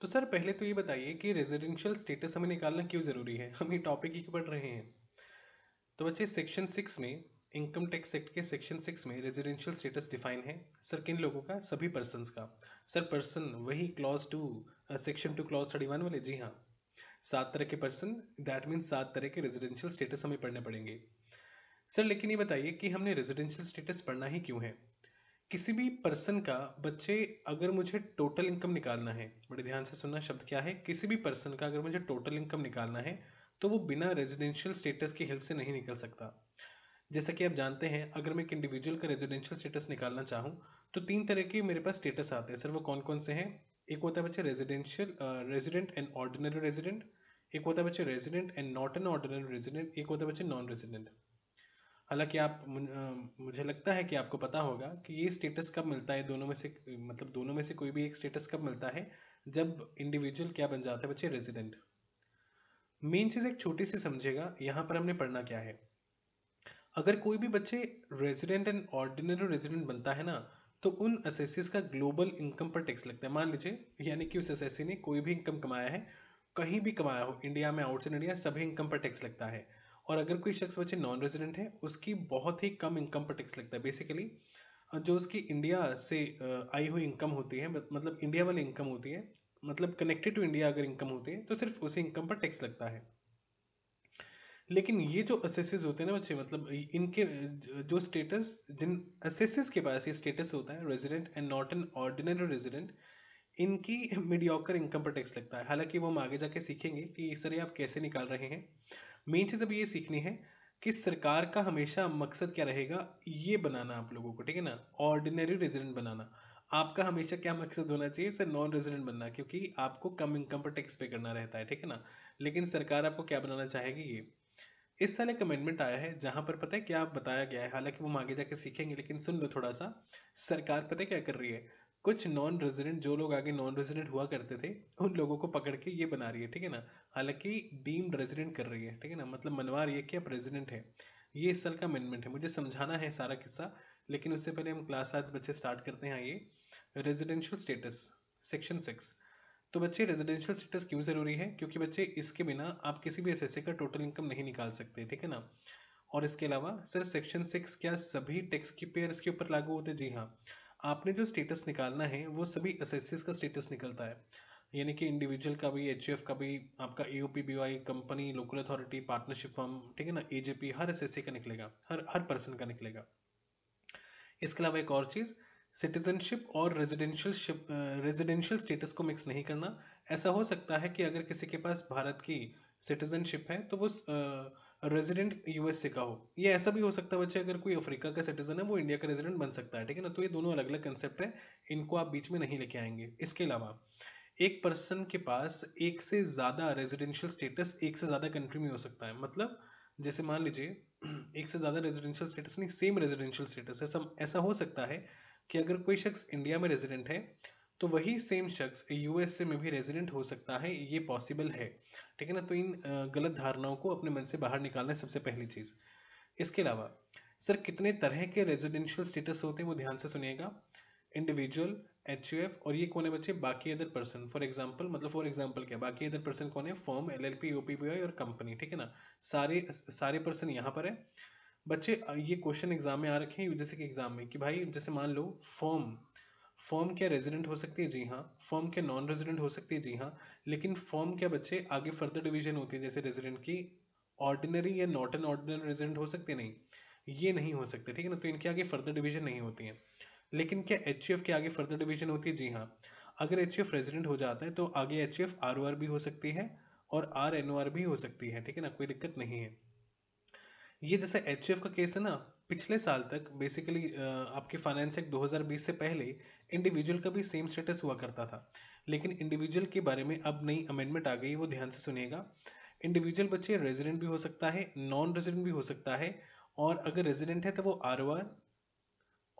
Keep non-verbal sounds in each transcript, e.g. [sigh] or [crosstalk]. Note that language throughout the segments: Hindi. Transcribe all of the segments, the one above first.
तो सर पहले तो ये बताइए कि रेजिडेंशियल स्टेटस हमें निकालना क्यों ज़रूरी है हम ये टॉपिक ही पढ़ रहे हैं तो बच्चे सेक्शन सिक्स में इनकम टैक्स एक्ट के सेक्शन सिक्स में रेजिडेंशियल स्टेटस डिफाइन है सर किन लोगों का सभी पर्सन का सर पर्सन वही clause two section two clause thirty one वाले जी हाँ सात तरह के पर्सन दैट मीन सात तरह के रेजिडेंशियल स्टेटस हमें पढ़ने पड़ेंगे सर लेकिन ये बताइए कि हमने रेजिडेंशियल स्टेटस पढ़ना ही क्यों है किसी भी पर्सन का बच्चे अगर मुझे टोटल इनकम निकालना है बड़े ध्यान से सुनना शब्द क्या है किसी भी पर्सन का अगर मुझे टोटल इनकम निकालना है तो वो बिना रेजिडेंशियल स्टेटस की हेल्प से नहीं निकल सकता जैसा कि आप जानते हैं अगर मैं एक इंडिविजुअल का रेजिडेंशियल स्टेटस निकालना चाहूँ तो तीन तरह के मेरे पास स्टेटस आते हैं सर वो कौन कौन से हैं एक होता है बच्चे residential resident and ordinary resident एक होता है बच्चे resident and not an ordinary resident एक होता है बच्चे नॉन रेजिडेंट हालांकि आप मुझे लगता है कि आपको पता होगा कि ये स्टेटस कब मिलता है दोनों में से मतलब दोनों में से कोई भी एक स्टेटस कब मिलता है जब इंडिविजुअल क्या बन जाता है बच्चे रेजिडेंट मेन चीज़ एक छोटी सी समझेगा यहाँ पर हमने पढ़ना क्या है अगर कोई भी बच्चे रेजिडेंट एंड ऑर्डिनरी रेजिडेंट बनता है ना तो उन असेसिस का ग्लोबल इनकम पर टैक्स लगता है मान लीजिए यानी कि उस असेसी ने कोई भी इनकम कमाया है कहीं भी कमाया हो इंडिया में आउटसाइड इंडिया सभी इनकम पर टैक्स लगता है और अगर कोई शख्स बच्चे नॉन रेजिडेंट है उसकी बहुत ही कम इनकम पर टैक्स लगता है बेसिकली जो उसकी इंडिया से आई हुई इनकम मतलब होती है मतलब इंडिया वाली इनकम होती है मतलब कनेक्टेड टू इंडिया अगर इनकम होती है तो सिर्फ उसी इनकम पर टैक्स लगता है लेकिन ये जो असेसिस होते हैं ना बच्चे मतलब इनके जो स्टेटस जिन असेसिस के पास ये स्टेटस होता है resident and not an ordinary resident इनकी मीडियोकर इनकम पर टैक्स लगता है हालांकि वो हम आगे जाके सीखेंगे कि सर ये आप कैसे निकाल रहे हैं मेन चीज़ अब ये सीखनी है कि सरकार का हमेशा मकसद क्या रहेगा ये बनाना आप लोगों को ठीक है ना ऑर्डिनरी रेजिडेंट बनाना आपका हमेशा क्या मकसद होना चाहिए सर नॉन रेजिडेंट बनना क्योंकि आपको कम इनकम पर टैक्स पे करना रहता है ठीक है ना लेकिन सरकार आपको क्या बनाना चाहेगी ये इस साल एक अमेंडमेंट आया है जहां पर पता है क्या बताया गया है हालांकि वो आगे जाके सीखेंगे लेकिन सुन लो थोड़ा सा सरकार पता है क्या कर रही है कुछ नॉन रेजिडेंट जो लोग आगे नॉन रेजिडेंट हुआ करते थे उन लोगों को पकड़ के ये बना रही है ठीक है ना हालांकि डीम्ड रेजिडेंट कर रही है ठीक है ना मतलब मनवा रही है कि आप रेजिडेंट है ये इस साल का अमेंडमेंट है मुझे समझाना है सारा किस्सा लेकिन उससे पहले हम क्लास आज बच्चे स्टार्ट करते हैं ये रेजिडेंशियल स्टेटस सेक्शन सिक्स तो बच्चे रेजिडेंशियल स्टेटस क्यों ज़रूरी है क्योंकि बच्चे इसके बिना आप किसी भी एस का टोटल इनकम नहीं निकाल सकते ठीक है ना और इसके अलावा सर सेक्शन सिक्स क्या सभी टैक्स की पेयर्स के ऊपर लागू होते जी हाँ आपने जो स्टेटस निकालना है वो सभी एस का स्टेटस निकलता है यानी कि इंडिविजुअल का भी एच का भी आपका A B company local authority partnership firm ठीक है ना ए हर एस का निकलेगा हर हर पर्सन का निकलेगा इसके अलावा एक और चीज़ सिटीजनशिप और रेजिडेंशियल रेजिडेंशियल स्टेटस को मिक्स नहीं करना ऐसा हो सकता है कि अगर किसी के पास भारत की सिटीजनशिप है तो वो रेजिडेंट यूएसए का हो ये ऐसा भी हो सकता है बच्चे अगर कोई अफ्रीका का सिटीजन है वो इंडिया का रेजिडेंट बन सकता है ठीक है ना तो ये दोनों अलग अलग कंसेप्ट है इनको आप बीच में नहीं लेके आएंगे इसके अलावा एक पर्सन के पास एक से ज़्यादा रेजिडेंशियल स्टेटस एक से ज़्यादा कंट्री में हो सकता है मतलब जैसे मान लीजिए [clears throat] एक से ज़्यादा रेजिडेंशियल स्टेटस नहीं सेम रेजिडेंशियल स्टेटस ऐसा ऐसा हो सकता है कि अगर कोई शख्स इंडिया में रेजिडेंट है तो वही सेम शख्स यूएसए में भी रेजिडेंट हो सकता है ये पॉसिबल है ठीक है ना तो इन गलत धारणाओं को अपने मन से बाहर निकालना है सबसे पहली चीज़ इसके अलावा सर कितने तरह के रेजिडेंशियल स्टेटस होते हैं वो ध्यान से सुनिएगा इंडिविजुअल एच यू एफ और ये कौन है बच्चे बाकी अदर पर्सन फॉर एग्जाम्पल मतलब फॉर एग्जाम्पल क्या बाकी अदर पर्सन कौन है firm L L P O P P I और कंपनी ठीक है ना सारे सारे पर्सन यहाँ पर है बच्चे ये क्वेश्चन एग्जाम में आ रखे हैं जैसे कि एग्जाम में कि भाई जैसे मान लो फॉर्म फॉर्म क्या रेजिडेंट हो सकती है जी हाँ फॉर्म क्या नॉन रेजिडेंट हो सकती है जी हाँ लेकिन फॉर्म क्या बच्चे आगे फर्दर डिवीजन होती है जैसे रेजिडेंट की ऑर्डिनरी या नॉट एन ऑर्डिनरी रेजिडेंट हो सकती है नहीं ये नहीं हो सकते ठीक है ना तो इनके आगे फर्दर डिवीजन नहीं होती है लेकिन क्या एच के आगे फर्दर डिवीजन होती है जी हाँ अगर एच रेजिडेंट हो जाता है तो आगे एच एफ भी हो सकती है और आर एन भी हो सकती है ठीक है ना कोई दिक्कत नहीं है ये जैसे एच का केस है ना पिछले साल तक बेसिकली आपके फाइनेंस एक्ट 2020 से पहले इंडिविजुअल का भी सेम स्टेटस हुआ करता था लेकिन इंडिविजुअल के बारे में अब नई अमेंडमेंट आ गई वो ध्यान से सुनिएगा इंडिविजुअल बच्चे रेजिडेंट भी हो सकता है नॉन रेजिडेंट भी हो सकता है और अगर रेजिडेंट है तो वो आर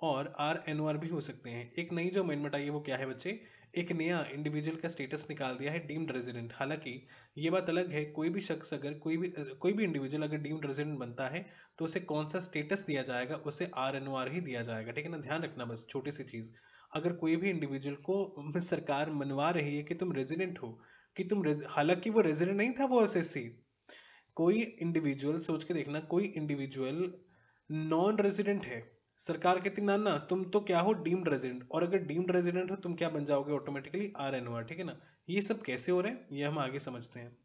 और आर एन भी हो सकते हैं एक नई जो अमेंडमेंट आई है वो क्या है बच्चे एक नया इंडिविजुअल का स्टेटस निकाल दिया है डीम्ड रेजिडेंट हालांकि ये बात अलग है कोई भी शख्स अगर कोई भी कोई भी इंडिविजुअल अगर डीम्ड रेजिडेंट बनता है तो उसे कौन सा स्टेटस दिया जाएगा उसे आर एन ही दिया जाएगा ठीक है ना ध्यान रखना बस छोटी सी चीज़ अगर कोई भी इंडिविजुअल को सरकार मनवा रही है कि तुम रेजिडेंट हो कि तुम हालांकि वो रेजिडेंट नहीं था वो एस कोई इंडिविजुअल सोच के देखना कोई इंडिविजुअल नॉन रेजिडेंट है सरकार कहती ना ना तुम तो क्या हो डीम्ड रेजिडेंट और अगर डीम्ड रेजिडेंट हो तुम क्या बन जाओगे ऑटोमेटिकली आर एन ठीक है ना ये सब कैसे हो रहे हैं ये हम आगे समझते हैं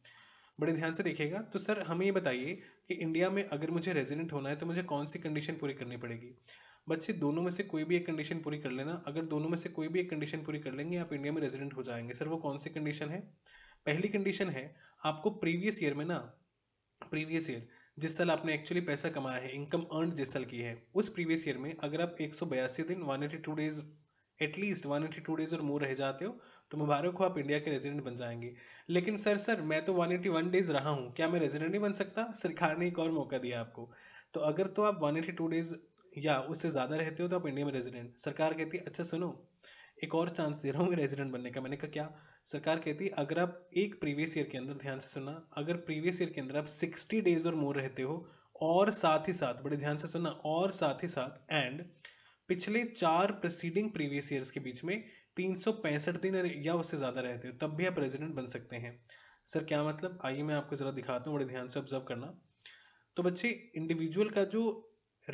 बड़े ध्यान से देखिएगा तो सर हमें ये बताइए कि इंडिया में अगर मुझे रेजिडेंट होना है तो मुझे कौन सी कंडीशन पूरी करनी पड़ेगी बच्चे दोनों में से कोई भी एक कंडीशन पूरी कर लेना अगर दोनों में से कोई भी एक कंडीशन पूरी कर लेंगे आप इंडिया में रेजिडेंट हो जाएंगे सर वो कौन सी कंडीशन है पहली कंडीशन है आपको प्रीवियस ईयर में ना प्रीवियस ईयर जिस साल आपने एक्चुअली पैसा कमाया है इनकम अर्न जिस साल की है उस प्रीवियस ईयर में अगर आप एक दिन one days at least one eighty two days और मोर रह जाते हो तो मुबारक हो आप इंडिया के रेजिडेंट बन जाएंगे लेकिन सर सर मैं तो वन एटी वन डेज रहा हूँ क्या मैं रेजिडेंट नहीं बन सकता सरकार ने एक और मौका दिया आपको तो अगर तो आप वन एटी टू डेज या उससे ज़्यादा रहते हो तो आप इंडिया में रेजिडेंट सरकार कहती है अच्छा सुनो एक और चांस दे रहा हूँ रेजिडेंट बनने का मैंने कहा क्या सरकार कहती है अगर आप एक प्रीवियस ईयर के अंदर ध्यान से सुनना अगर प्रीवियस ईयर के अंदर आप सिक्सटी डेज और मोर रहते हो और साथ ही साथ बड़े ध्यान से सुनना और साथ ही साथ एंड पिछले चार प्रीसीडिंग प्रीवियस ईयर्स के बीच में तीन दिन या उससे ज़्यादा रहते हो तब भी आप प्रेजिडेंट बन सकते हैं सर क्या मतलब आइए मैं आपको ज़रा दिखाता हूँ बड़े ध्यान से ऑब्जर्व करना तो बच्चे इंडिविजुअल का जो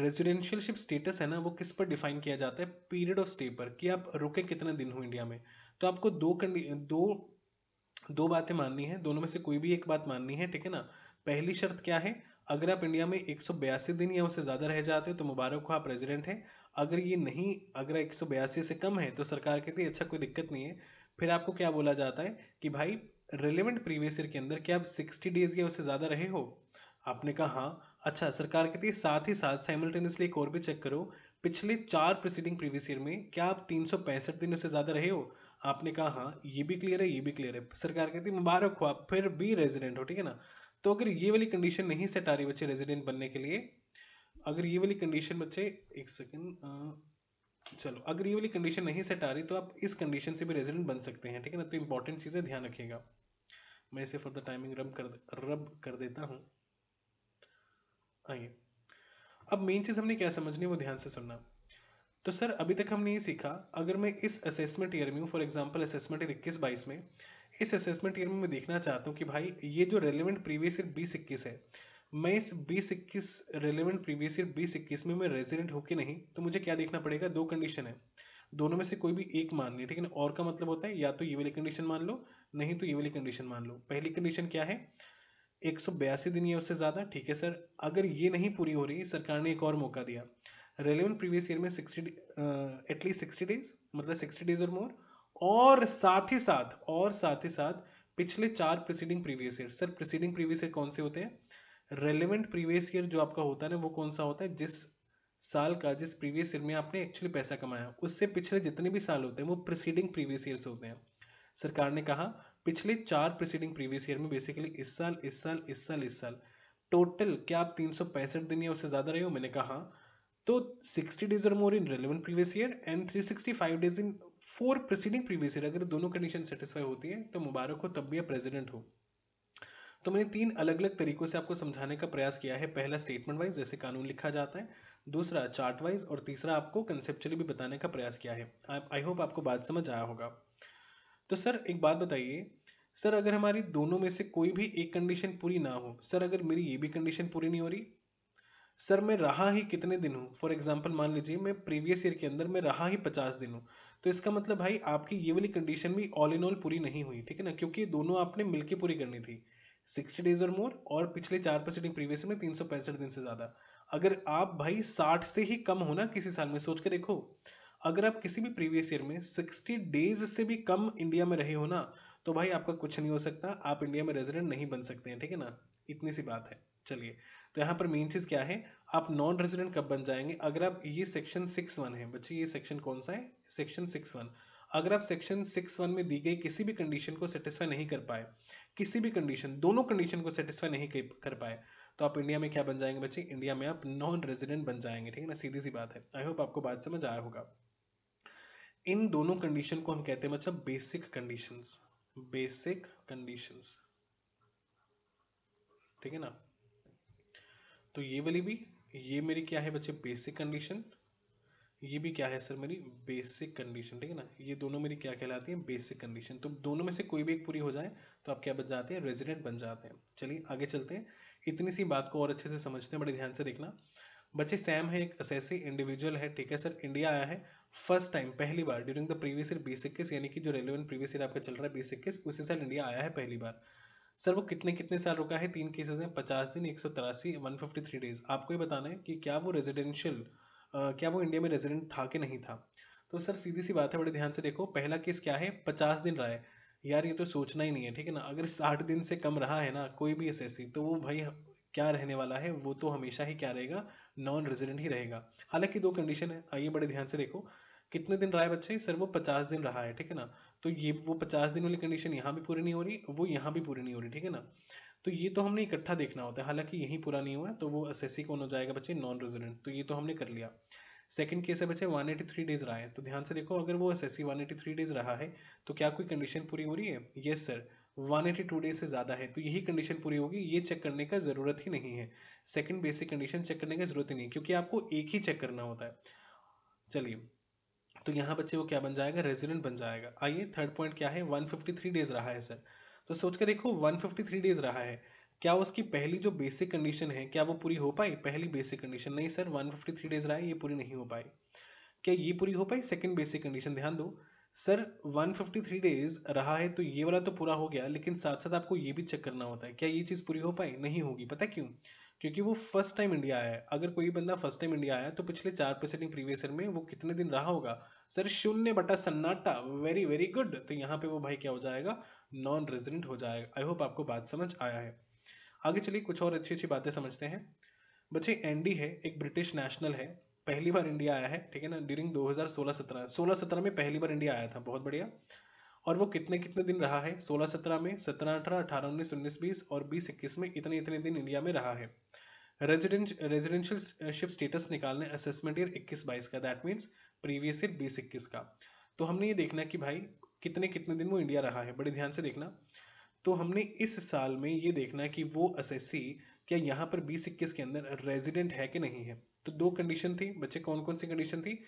रेजिडेंशियलशिप स्टेटस है ना वो किस पर डिफाइन किया जाता है पीरियड ऑफ स्टे पर कि आप रुके कितने दिन हो इंडिया में तो आपको दो दो दो बातें माननी है दोनों में से कोई भी एक बात माननी है ठीक है ना पहली शर्त क्या है अगर आप इंडिया में एक दिन या उससे ज़्यादा रह जाते तो मुबारक हो आप रेजिडेंट हैं अगर ये नहीं अगर एक से कम है तो सरकार कहती है अच्छा कोई दिक्कत नहीं है फिर आपको क्या बोला जाता है कि भाई रिलेवेंट प्रीवियस ईयर के अंदर क्या आप सिक्सटी डेज या उससे ज़्यादा रहे हो आपने कहा हाँ अच्छा सरकार कहती है साथ ही साथ साइमल्टेनियसली एक और भी चेक करो पिछले चार प्रीसीडिंग प्रीवियस ईयर में क्या आप तीन दिन उससे ज़्यादा रहे हो आपने कहा हाँ ये भी क्लियर है ये भी क्लियर है सरकार कहती मुबारक हो आप फिर भी रेजिडेंट हो ठीक है ना तो अगर ये वाली कंडीशन नहीं सेट आ रही बच्चे रेजिडेंट बनने के लिए अगर ये वाली कंडीशन बच्चे एक सेकेंड चलो अगर ये वाली कंडीशन नहीं सेट आ रही तो आप इस कंडीशन से भी रेजिडेंट बन सकते हैं ठीक है ना तो इंपॉर्टेंट चीज़ें ध्यान रखिएगा मैं इसे फॉर द टाइमिंग रब कर रब कर देता हूँ आइए अब मेन चीज़ हमने क्या समझनी है वो ध्यान से सुनना तो सर अभी तक हमने ये सीखा अगर मैं इस असेसमेंट ईयर में हूँ फॉर एग्जाम्पल असेसमेंट ईयर इक्कीस बाईस में इस असेसमेंट ईयर में मैं देखना चाहता हूँ कि भाई ये जो रेलिवेंट प्रीवियस ईयर बीस इक्कीस है मैं इस बीस इक्कीस रेलिवेंट प्रीवियस ईयर बीस इक्कीस में मैं रेजिडेंट होके नहीं तो मुझे क्या देखना पड़ेगा दो कंडीशन है दोनों में से कोई भी एक मान ली ठीक है और का मतलब होता है या तो ये वाली कंडीशन मान लो नहीं तो ये वाली कंडीशन मान लो पहली कंडीशन क्या है एक दिन या उससे ज़्यादा ठीक है सर अगर ये नहीं पूरी हो रही सरकार ने एक और मौका दिया रेलिवेंट प्रीवियस ईयर में सिक्सटी एटलीस्ट सिक्सटी डेज मतलब सिक्सटी डेज और मोर और साथ ही साथ और साथ ही साथ पिछले चार preceding previous year sir preceding previous year कौन से होते हैं रेलिवेंट प्रीवियस ईयर जो आपका होता है ना वो कौन सा होता है जिस साल का जिस प्रीवियस ईयर में आपने एक्चुअली पैसा कमाया उससे पिछले जितने भी साल होते हैं वो प्रिसीडिंग प्रीवियस ईयर होते हैं सरकार ने कहा पिछले चार प्रिसीडिंग प्रीवियस ईयर में बेसिकली इस साल इस साल इस साल इस साल टोटल क्या आप तीन दिन या उससे ज़्यादा रहे हो मैंने कहा हाँ तो 60 डेज और more in relevant previous year and 365 days in four preceding previous year अगर दोनों कंडीशन सेटिस्फाई होती है तो मुबारक हो तब भी आप प्रेजिडेंट हो तो मैंने तीन अलग अलग तरीकों से आपको समझाने का प्रयास किया है पहला स्टेटमेंट वाइज जैसे कानून लिखा जाता है दूसरा चार्ट वाइज और तीसरा आपको कंसेप्चुअली भी बताने का प्रयास किया है आई होप आपको बात समझ आया होगा तो सर एक बात बताइए सर अगर हमारी दोनों में से कोई भी एक कंडीशन पूरी ना हो सर अगर मेरी ये भी कंडीशन पूरी नहीं हो रही सर मैं रहा ही कितने दिन हूँ फॉर एग्जाम्पल मान लीजिए मैं प्रीवियस ईयर के अंदर मैं रहा ही पचास दिन हूँ तो इसका मतलब भाई आपकी ये वाली कंडीशन भी ऑल इन ऑल पूरी नहीं हुई ठीक है ना क्योंकि दोनों आपने मिलकर पूरी करनी थी सिक्सटी डेज और मोर और पिछले चार परसेंट प्रीवियस में तीन सौ पैंसठ दिन से ज़्यादा अगर आप भाई साठ से ही कम हो ना किसी साल में सोच के देखो अगर आप किसी भी प्रीवियस ईयर में सिक्सटी डेज से भी कम इंडिया में रहे हो ना तो भाई आपका कुछ नहीं हो सकता आप इंडिया में रेजिडेंट नहीं बन सकते हैं ठीक है ना इतनी सी बात है चलिए तो यहाँ पर मेन चीज़ क्या है आप नॉन रेजिडेंट कब बन जाएंगे अगर आप ये सेक्शन सिक्स वन है बच्चे ये सेक्शन कौन सा है सेक्शन सिक्स वन अगर आप सेक्शन सिक्स वन में दी गई किसी भी कंडीशन को सेटिस्फाई नहीं कर पाए किसी भी कंडीशन दोनों कंडीशन को सेटिस्फाई नहीं कर पाए तो आप इंडिया में क्या बन जाएंगे बच्चे इंडिया में आप नॉन रेजिडेंट बन जाएंगे ठीक है ना सीधी सी बात है आई होप आपको बात समझ आया होगा इन दोनों कंडीशन को हम कहते हैं मतलब बेसिक कंडीशंस बेसिक कंडीशंस ठीक है ना तो ये वाली भी ये मेरी क्या है बच्चे बेसिक कंडीशन ये भी क्या है सर मेरी बेसिक कंडीशन ठीक है ना ये दोनों मेरी क्या कहलाती है बेसिक कंडीशन तो दोनों में से कोई भी एक पूरी हो जाए तो आप क्या बन जाते हैं रेजिडेंट बन जाते हैं चलिए आगे चलते हैं इतनी सी बात को और अच्छे से समझते हैं बड़े ध्यान से देखना बच्चे सैम है एक असेसी इंडिविजुअल है ठीक है सर इंडिया आया है फर्स्ट टाइम पहली बार ड्यूरिंग द प्रीवियस ईयर बीस इक्कीस यानी कि जो रेलिवेंट प्रीवियस ईयर आपका चल रहा है बीस इक्कीस उसी साल इंडिया आया है पहली बार सर वो कितने कितने साल रुका है तीन केसेस हैं पचास दिन एक सौ तिरासी वन फिफ्टी थ्री डेज आपको ये बताना है कि क्या वो रेजिडेंशियल क्या वो इंडिया में रेजिडेंट था कि नहीं था तो सर सीधी सी बात है बड़े ध्यान से देखो पहला केस क्या है पचास दिन रहा है यार ये तो सोचना ही नहीं है ठीक है ना अगर साठ दिन से कम रहा है ना कोई भी एस तो वो भाई क्या रहने वाला है वो तो हमेशा ही क्या रहेगा नॉन रेजिडेंट ही रहेगा हालांकि दो कंडीशन है आइए बड़े ध्यान से देखो कितने दिन रहा है बच्चे सर वो पचास दिन रहा है ठीक है ना तो ये वो पचास दिन वाली कंडीशन यहाँ भी पूरी नहीं हो रही वो यहाँ भी पूरी नहीं हो रही ठीक है ना तो ये तो हमने इकट्ठा देखना होता है हालांकि यही पूरा नहीं हुआ तो वो एस कौन हो जाएगा बच्चे नॉन रेजिडेंट तो ये तो हमने कर लिया सेकंड केस है बच्चे 183 डेज रहा है तो ध्यान से देखो अगर वो एस एस डेज रहा है तो क्या कोई कंडीशन पूरी हो रही है येस सर 182 डेज से ज़्यादा है तो यही कंडीशन पूरी होगी ये चेक करने का ज़रूरत ही नहीं है सेकंड बेसिक कंडीशन चेक करने का ज़रूरत ही नहीं क्योंकि आपको एक ही चेक करना होता है चलिए तो यहाँ बच्चे वो क्या बन जाएगा रेजिडेंट बन जाएगा आइए थर्ड पॉइंट क्या है 153 डेज रहा है सर तो सोच के देखो 153 डेज रहा है क्या उसकी पहली जो बेसिक कंडीशन है क्या वो पूरी हो पाई पहली बेसिक कंडीशन नहीं सर 153 डेज रहा है ये पूरी नहीं हो पाई क्या ये पूरी हो पाई सेकंड बेसिक कंडीशन ध्यान दो सर 153 डेज रहा है तो ये वाला तो पूरा हो गया लेकिन साथ साथ आपको ये भी चेक करना होता है क्या ये चीज़ पूरी हो पाई नहीं होगी पता क्यों क्योंकि वो फर्स्ट टाइम इंडिया आया है अगर कोई बंदा फर्स्ट टाइम इंडिया आया तो पिछले चार प्रेसिडिंग प्रीवियस ईयर में वो कितने दिन रहा होगा सर शून्य बटा सन्नाटा वेरी वेरी गुड तो यहाँ पे वो भाई क्या हो जाएगा नॉन रेजिडेंट हो जाएगा आई होप आपको बात समझ आया है आगे चलिए कुछ और अच्छी अच्छी बातें समझते हैं बच्चे एनडी है एक ब्रिटिश नेशनल है पहली बार इंडिया आया है ठीक है ना ड्यूरिंग 2016-17 16-17 में पहली बार इंडिया आया था बहुत बढ़िया और वो कितने कितने दिन रहा है 16-17 में 17-18 18-19 19-20 और 20-21 में इतने इतने दिन इंडिया में रहा है रेजिडेंशियल स्टेटस uh, निकालने असेसमेंट ईयर 21 बाईस का दैट मीन्स प्रीवियस ईयर बीस इक्कीस का तो हमने ये देखना कि भाई कितने कितने दिन वो इंडिया रहा है बड़े ध्यान से देखना तो हमने इस साल में ये देखना कि वो असेसी क्या यहाँ पर बीस इक्कीस के अंदर रेजिडेंट है कि नहीं है तो दो कंडीशन थी बच्चे कौन कौन सी कंडीशन थी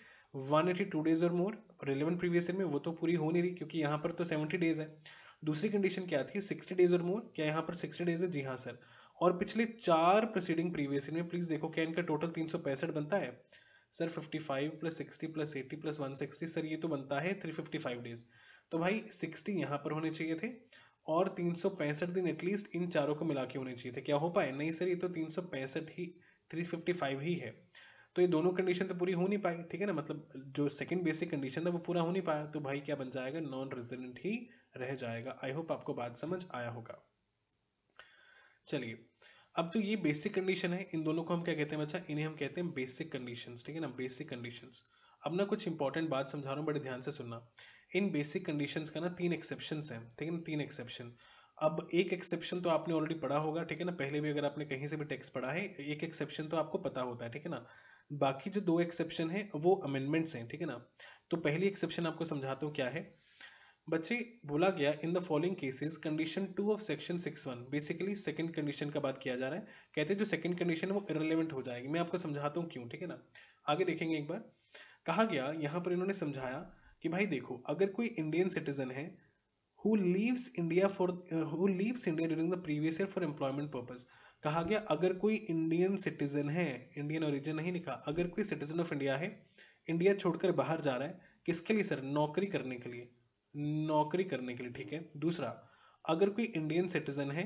वन एटी टू डेज और मोर रिलेवेंट प्रीवियस ईयर में वो तो पूरी हो नहीं रही क्योंकि यहाँ पर तो सेवेंटी डेज है दूसरी कंडीशन क्या थी सिक्सटी डेज और मोर क्या यहाँ पर सिक्सटी डेज है जी हाँ सर और पिछले चार प्रोसीडिंग प्रीवियस में प्लीज देखो क्या इनका टोटल तीन सौ पैंसठ बनता है sir 55 plus 60 plus 80 plus 160 sir ये तो बनता है 355 डेज तो भाई 60 यहाँ पर होने चाहिए थे और तीन सौ पैंसठ दिन एटलीस्ट इन चारों को मिला के होने चाहिए थे क्या हो पाए नहीं सर ये तो तीन सौ पैंसठ ही थ्री फिफ्टी फाइव ही है तो ये दोनों कंडीशन तो पूरी हो नहीं पाई ठीक है ना मतलब जो सेकंड बेसिक कंडीशन था वो पूरा हो नहीं पाया तो भाई क्या बन जाएगा नॉन रेजिडेंट ही रह जाएगा आई होप आपको बात समझ आया होगा चलिए अब तो ये बेसिक कंडीशन है इन दोनों को हम क्या कहते हैं बच्चा इन्हें हम कहते हैं बेसिक कंडीशन ठीक है ना बेसिक कंडीशन अब ना कुछ इंपॉर्टेंट बात समझा रहा हूँ बड़े ध्यान से सुनना इन बेसिक कंडीशन का ना तीन एक्सेप्शन है ठीक है ना तीन एक्सेप्शन अब एक एक्सेप्शन तो आपने ऑलरेडी पढ़ा होगा ठीक है ना पहले भी अगर आपने कहीं से भी टेक्स पढ़ा है एक एक्सेप्शन तो आपको पता होता है ठीक है ना बाकी जो दो एक्सेप्शन है वो अमेंडमेंट्स हैं ठीक है ना तो पहली एक्सेप्शन आपको समझाता हूँ क्या है बच्चे बोला गया in the following cases condition two of section six one basically second condition का बात किया जा रहा है कहते हैं जो सेकंड कंडीशन है वो इरेलीवेंट हो जाएगी मैं आपको समझाता हूँ क्यों ठीक है ना आगे देखेंगे एक बार कहा गया यहाँ पर इन्होंने समझाया कि भाई देखो अगर कोई इंडियन सिटीजन है who leaves India for who leaves India during the previous year for employment purpose कहा गया अगर कोई इंडियन सिटीजन है इंडियन ओरिजिन नहीं लिखा अगर कोई सिटीजन ऑफ इंडिया है इंडिया छोड़कर बाहर जा रहा है किसके लिए सर नौकरी करने के लिए नौकरी करने के लिए ठीक है दूसरा अगर कोई इंडियन सिटीजन है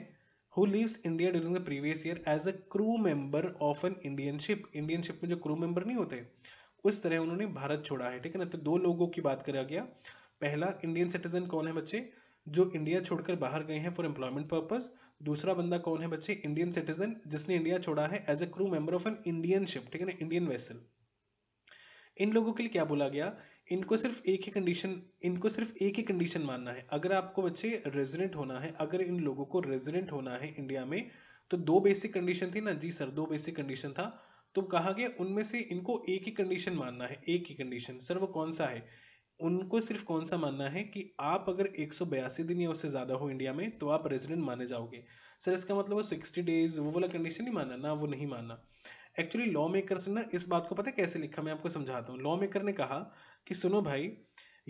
who lives India during the previous year as a crew member of an Indian ship Indian ship में जो क्रू मेंबर नहीं होते उस तरह उन्होंने भारत छोड़ा है ठीक है ना तो दो लोगों की बात करा गया पहला इंडियन सिटीजन कौन है बच्चे जो इंडिया छोड़कर बाहर गए हैं फॉर एम्प्लॉयमेंट पर्पज दूसरा बंदा कौन है बच्चे इंडियन सिटीजन जिसने इंडिया छोड़ा है as a crew member of an Indian ship ठीक है ना इंडियन वेसल इन लोगों के लिए क्या बोला गया इनको सिर्फ एक ही कंडीशन इनको सिर्फ एक ही कंडीशन मानना है अगर आपको बच्चे रेजिडेंट होना है अगर इन लोगों को रेजिडेंट होना है इंडिया में तो दो बेसिक कंडीशन थी ना जी सर दो बेसिक कंडीशन था तो कहा गया उनमें से इनको एक ही कंडीशन मानना है एक ही कंडीशन सर वो कौन सा है उनको सिर्फ कौन सा मानना है कि आप अगर एक दिन या उससे ज़्यादा हो इंडिया में तो आप रेजिडेंट माने जाओगे सर इसका मतलब वो सिक्सटी डेज वो वाला कंडीशन नहीं माना ना वो नहीं माना एक्चुअली लॉ मेकर ने ना इस बात को पता है कैसे लिखा मैं आपको समझाता हूँ लॉ मेकर ने कहा कि सुनो भाई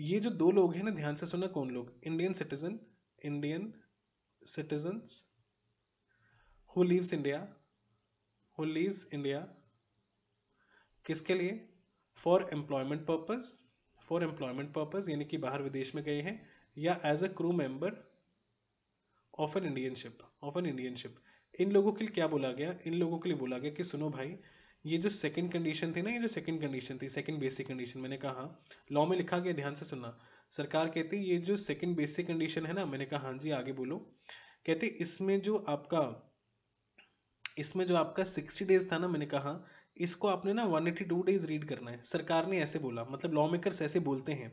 ये जो दो लोग हैं ना ध्यान से सुना कौन लोग Indian citizen Indian citizens who leaves India who leaves India किसके लिए for employment purpose for employment purpose यानी कि बाहर विदेश में गए हैं या as a crew member of an Indian ship of an Indian ship इन लोगों के लिए क्या बोला गया इन लोगों के लिए बोला गया कि सुनो भाई ये जो सेकंड कंडीशन थी ना ये जो सेकंड कंडीशन थी सेकंड बेसिक कंडीशन मैंने कहा लॉ में लिखा गया ध्यान से सुनना सरकार कहती ये जो सेकंड बेसिक कंडीशन है ना मैंने कहा हाँ जी आगे बोलो कहते इसमें जो आपका इसमें जो आपका सिक्सटी डेज था ना मैंने कहा इसको आपने ना one eighty two days read करना है सरकार ने ऐसे बोला मतलब लॉ मेकर्स ऐसे बोलते हैं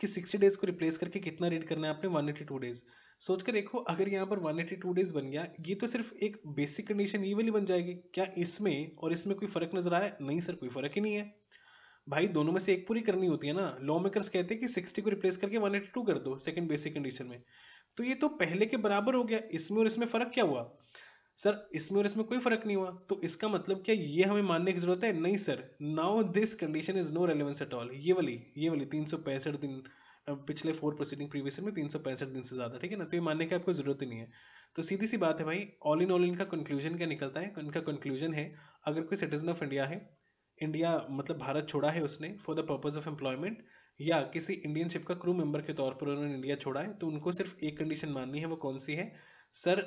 कि सिक्सटी डेज को रिप्लेस करके कितना रीड करना है आपने वन एटी टू डेज सोच के देखो अगर यहाँ पर 182 डेज बन गया ये तो सिर्फ एक बेसिक कंडीशन ये वाली बन जाएगी क्या इसमें और इसमें कोई फर्क नजर आया नहीं सर कोई फर्क ही नहीं है भाई दोनों में से एक पूरी करनी होती है ना लॉ मेकर्स कहते हैं कि सिक्सटी को रिप्लेस करके वन कर दो सेकेंड बेसिक कंडीशन में तो ये तो पहले के बराबर हो गया इसमें और इसमें फर्क क्या हुआ सर इसमें और इसमें कोई फर्क नहीं हुआ तो इसका मतलब क्या ये हमें मानने की जरूरत है नहीं sir now this condition is no relevance at all ये वाली ये वाली तीन सौ पैंसठ दिन पिछले फोर प्रोसीडिंग प्रीवियस में तीन सौ पैंसठ दिन से ज़्यादा ठीक है ना तो ये मानने की आपको ज़रूरत ही नहीं है तो सीधी सी बात है भाई ऑल इन ऑल इनका कंक्लूजन क्या निकलता है इनका कंक्लूजन है अगर कोई सिटीजन ऑफ इंडिया है इंडिया मतलब भारत छोड़ा है उसने for the purpose of employment या किसी इंडियन शिप का क्रू मेंबर के तौर पर उन्होंने इंडिया छोड़ा है तो उनको सिर्फ एक कंडीशन माननी है वो कौन सी है सर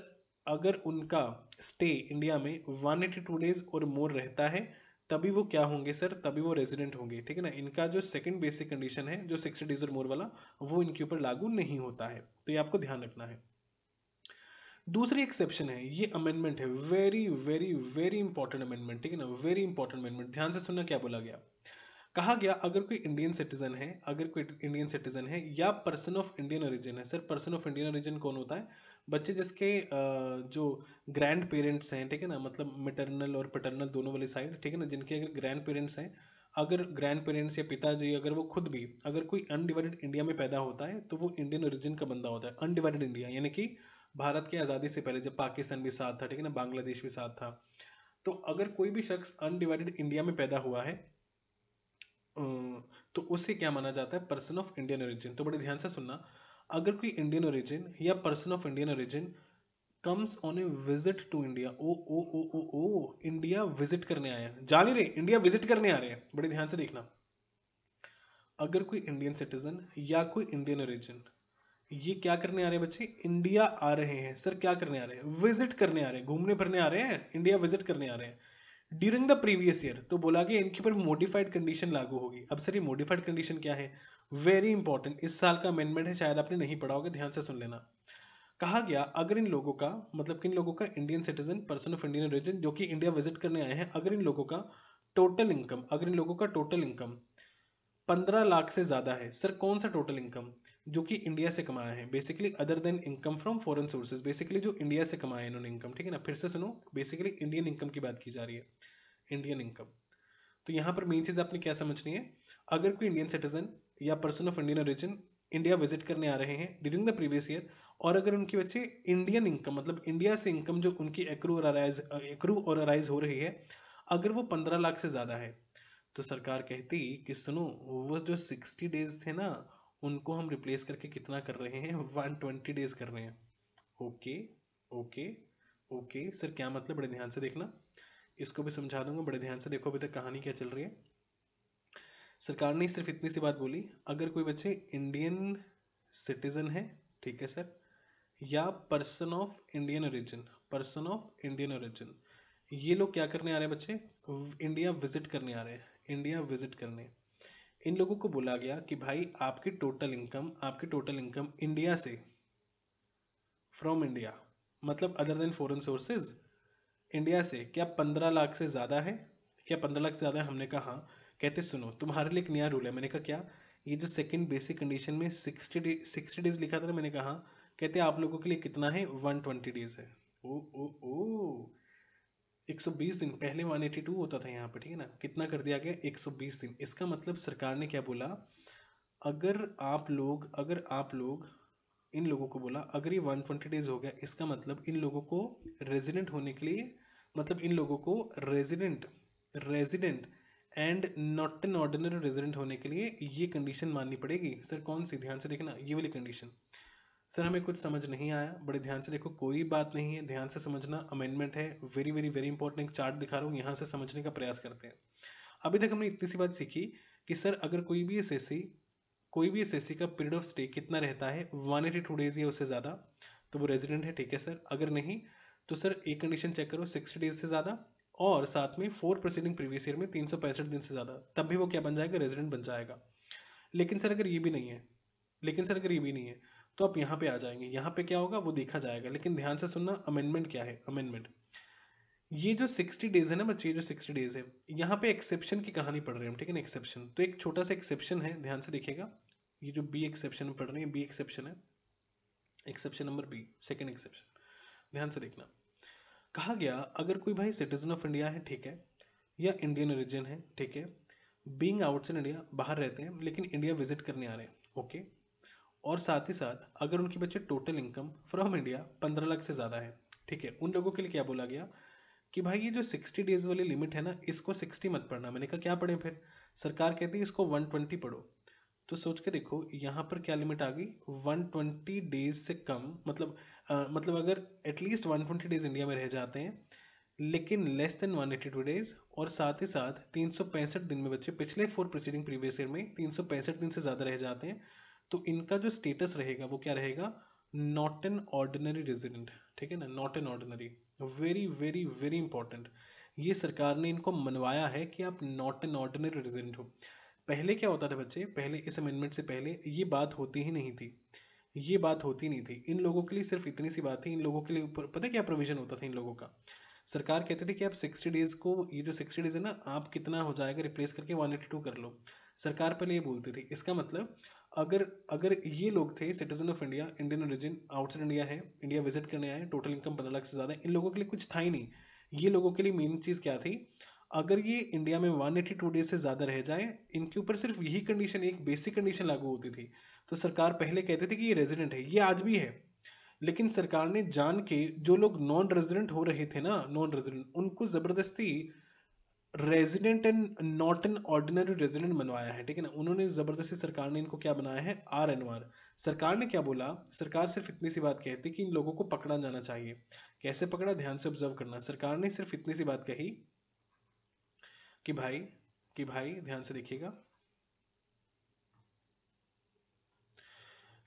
अगर उनका स्टे इंडिया में वन एटी टू डेज और मोर रहता है तभी वो क्या होंगे सर तभी वो रेजिडेंट होंगे ठीक है ना इनका जो सेकंड बेसिक कंडीशन है जो सिक्स डेज और मोर वाला वो इनके ऊपर लागू नहीं होता है तो ये आपको ध्यान रखना है दूसरी एक्सेप्शन है ये अमेंडमेंट है very very very important amendment ठीक है ना वेरी इंपॉर्टेंट अमेंडमेंट ध्यान से सुनना क्या बोला गया कहा गया अगर कोई इंडियन सिटीजन है अगर कोई इंडियन सिटीजन है या पर्सन ऑफ इंडियन ओरिजिन है sir person of Indian origin कौन होता है बच्चे जिसके जो ग्रैंड पेरेंट्स हैं ठीक है ना मतलब मेटरनल और पेटर्नल दोनों वाली साइड ठीक है ना जिनके अगर ग्रैंड पेरेंट्स हैं अगर ग्रैंड पेरेंट्स या पिताजी अगर वो खुद भी अगर कोई अनडिवाइडेड इंडिया में पैदा होता है तो वो इंडियन ओरिजिन का बंदा होता है अनडिवाइडेड इंडिया यानी कि भारत की आज़ादी से पहले जब पाकिस्तान भी साथ था ठीक है ना बांग्लादेश भी साथ था तो अगर कोई भी शख्स अनडिवाइडेड इंडिया में पैदा हुआ है तो उसे क्या माना जाता है पर्सन ऑफ इंडियन ओरिजिन तो बड़े ध्यान से सुनना अगर कोई इंडियन ओरिजिन या person of Indian origin comes on a visit to India oh oh oh oh oh India visit करने आया जा नहीं रहे इंडिया विजिट करने आ रहे हैं बड़े ध्यान से देखना अगर कोई इंडियन सिटीजन या कोई इंडियन ओरिजिन ये क्या करने आ रहे हैं बच्चे इंडिया आ रहे हैं सर क्या करने आ रहे हैं विजिट करने आ रहे हैं घूमने फिरने आ रहे हैं इंडिया विजिट करने आ रहे हैं ड्यूरिंग द प्रीवियस ईयर तो बोला कि इनके ऊपर मॉडिफाइड कंडीशन लागू होगी अब सर ये मॉडिफाइड कंडीशन क्या है वेरी इंपॉर्टेंट इस साल का अमेंडमेंट है शायद आपने नहीं पढ़ा होगा ध्यान से सुन लेना कहा गया अगर इन लोगों का मतलब किन लोगों का Indian citizen person of Indian origin जो कि इंडिया विजिट करने आए हैं अगर इन लोगों का टोटल इनकम अगर इन लोगों का टोटल इनकम पंद्रह लाख से ज़्यादा है सर कौन सा टोटल इनकम जो कि इंडिया से कमाया है basically other than income from foreign sources basically जो इंडिया से कमाया है इन्होंने इनकम ठीक है ना फिर से सुनो बेसिकली इंडियन इनकम की बात की जा रही है इंडियन इनकम तो यहाँ पर मेन चीज़ आपने क्या समझनी है अगर कोई इंडियन सिटीजन या person of Indian origin India visit करने आ रहे हैं ड्यूरिंग द प्रीवियस ईयर और अगर उनके बच्चे इंडियन इनकम मतलब इंडिया से इनकम जो उनकी accrue or arise accrue or arise हो रही है अगर वो पंद्रह लाख से ज़्यादा है तो सरकार कहती कि सुनो वो जो सिक्सटी डेज थे ना उनको हम रिप्लेस करके कितना कर रहे हैं वन ट्वेंटी डेज कर रहे हैं ओके ओके ओके सर क्या मतलब बड़े ध्यान से देखना इसको भी समझा दूंगा बड़े ध्यान से देखो अभी तक कहानी क्या चल रही है सरकार ने सिर्फ इतनी सी बात बोली अगर कोई बच्चे इंडियन सिटीजन है ठीक है सर या person of Indian origin person of Indian origin ये लोग क्या करने आ रहे हैं बच्चे इंडिया विजिट करने आ रहे हैं इंडिया विजिट करने इन लोगों को बोला गया कि भाई आपकी टोटल इनकम आपकी टोटल इनकम इंडिया से फ्रॉम इंडिया मतलब other than foreign sources India से क्या पंद्रह लाख से ज़्यादा है क्या पंद्रह लाख से ज़्यादा है हमने कहा कहते सुनो तुम्हारे लिए एक नया रूल है मैंने कहा क्या ये जो सेकंड बेसिक कंडीशन में सिक्सटी डे सिक्सटी डेज लिखा था ना मैंने कहा कहते आप लोगों के लिए कितना है वन ट्वेंटी डेज है ओ ओ ओ 120 दिन पहले 182 होता था यहाँ पर ठीक है ना कितना कर दिया गया 120 दिन इसका मतलब सरकार ने क्या बोला अगर आप लोग अगर आप लोग इन लोगों को बोला अगर ये ट्वेंटी डेज हो गया इसका मतलब इन लोगों को रेजिडेंट होने के लिए मतलब इन लोगों को resident resident and not an ordinary resident होने के लिए ये कंडीशन माननी पड़ेगी सर कौन सी ध्यान से देखना ये वाली कंडीशन सर हमें कुछ समझ नहीं आया बड़े ध्यान से देखो कोई बात नहीं है ध्यान से समझना अमेंडमेंट है very very very important chart दिखा रहा हूँ यहाँ से समझने का प्रयास करते हैं अभी तक हमने इतनी सी बात सीखी कि सर अगर कोई भी एस कोई भी एस का पीरियड ऑफ स्टे कितना रहता है वन एटी टू डेज या उससे ज़्यादा तो वो रेजिडेंट है ठीक है सर अगर नहीं तो सर एक कंडीशन चेक करो सिक्सटी डेज से ज़्यादा और साथ में फोर प्रोसीडिंग प्रीवियस ईयर में तीन दिन से ज़्यादा तब भी वो क्या बन जाएगा रेजिडेंट बन जाएगा लेकिन सर अगर ये भी नहीं है लेकिन सर अगर ये भी नहीं है तो आप यहाँ पे आ जाएंगे यहाँ पे क्या होगा वो देखा जाएगा लेकिन ध्यान से सुनना अमेंडमेंट क्या है अमेंडमेंट ये जो 60 डेज है ना बच्चे जो 60 डेज है यहाँ पे एक्सेप्शन की कहानी पढ़ रहे हैं हम ठीक है ना एक्सेप्शन तो एक छोटा सा एक्सेप्शन है ध्यान से देखिएगा ये जो बी एक्सेप्शन पढ़ रहे हैं बी एक्सेप्शन है exception number B second exception ध्यान से देखना कहा गया अगर कोई भाई सिटीजन ऑफ इंडिया है ठीक है या इंडियन ओरिजिन है ठीक है बींग आउटसाइड इंडिया बाहर रहते हैं लेकिन इंडिया विजिट करने आ रहे हैं ओके और साथ ही साथ अगर उनके बच्चे टोटल इनकम फ्रॉम इंडिया पंद्रह लाख से ज़्यादा है ठीक है उन लोगों के लिए क्या बोला गया कि भाई ये जो सिक्सटी डेज वाली लिमिट है ना इसको सिक्सटी मत पढ़ना मैंने कहा क्या पढ़े फिर सरकार कहती है इसको वन ट्वेंटी पढ़ो तो सोच के देखो यहाँ पर क्या लिमिट आ गई 120 डेज से कम मतलब आ, मतलब अगर एटलीस्ट 120 डेज इंडिया में रह जाते हैं लेकिन लेस देन 182 डेज और साथ ही साथ तीन दिन में बच्चे पिछले फोर प्रोसीडिंग प्रीवियस ईयर में तीन दिन से ज़्यादा रह जाते हैं तो इनका जो स्टेटस रहेगा वो क्या रहेगा नॉट एन ऑर्डिनरी रेजिडेंट ठीक है ना not an ordinary very very very important ये सरकार ने इनको मनवाया है कि आप नॉट एन ऑर्डिनरी रेजिडेंट हो पहले क्या होता था बच्चे पहले इस अमेंडमेंट से पहले ये बात होती ही नहीं थी ये बात होती नहीं थी इन लोगों के लिए सिर्फ इतनी सी बात थी इन लोगों के लिए ऊपर पता क्या प्रोविजन होता था इन लोगों का सरकार कहते थे कि आप सिक्सटी डेज को ये जो सिक्सटी डेज है ना आप कितना हो जाएगा रिप्लेस करके वन टू कर लो सरकार पहले ये बोलती थी इसका मतलब अगर अगर ये लोग थे citizen of India Indian origin outside India है इंडिया विजिट करने आए टोटल इनकम पंद्रह लाख से ज़्यादा इन लोगों के लिए कुछ था ही नहीं ये लोगों के लिए मेन चीज़ क्या थी अगर ये इंडिया में वन एटी टू डेज से ज़्यादा रह जाए इनके ऊपर सिर्फ यही कंडीशन एक बेसिक कंडीशन लागू होती थी तो सरकार पहले कहते थे कि ये रेजिडेंट है ये आज भी है लेकिन सरकार ने जान के जो लोग नॉन रेजिडेंट हो रहे थे ना नॉन रेजिडेंट उनको ज़बरदस्ती resident and not an ordinary resident बनवाया है ठीक है ना उन्होंने ज़बरदस्ती सरकार ने इनको क्या बनाया है आर एन आर सरकार ने क्या बोला सरकार सिर्फ इतनी सी बात कहती कि इन लोगों को पकड़ा जाना चाहिए कैसे पकड़ा ध्यान से ऑब्जर्व करना सरकार ने सिर्फ इतनी सी बात कही कि भाई कि भाई ध्यान से देखिएगा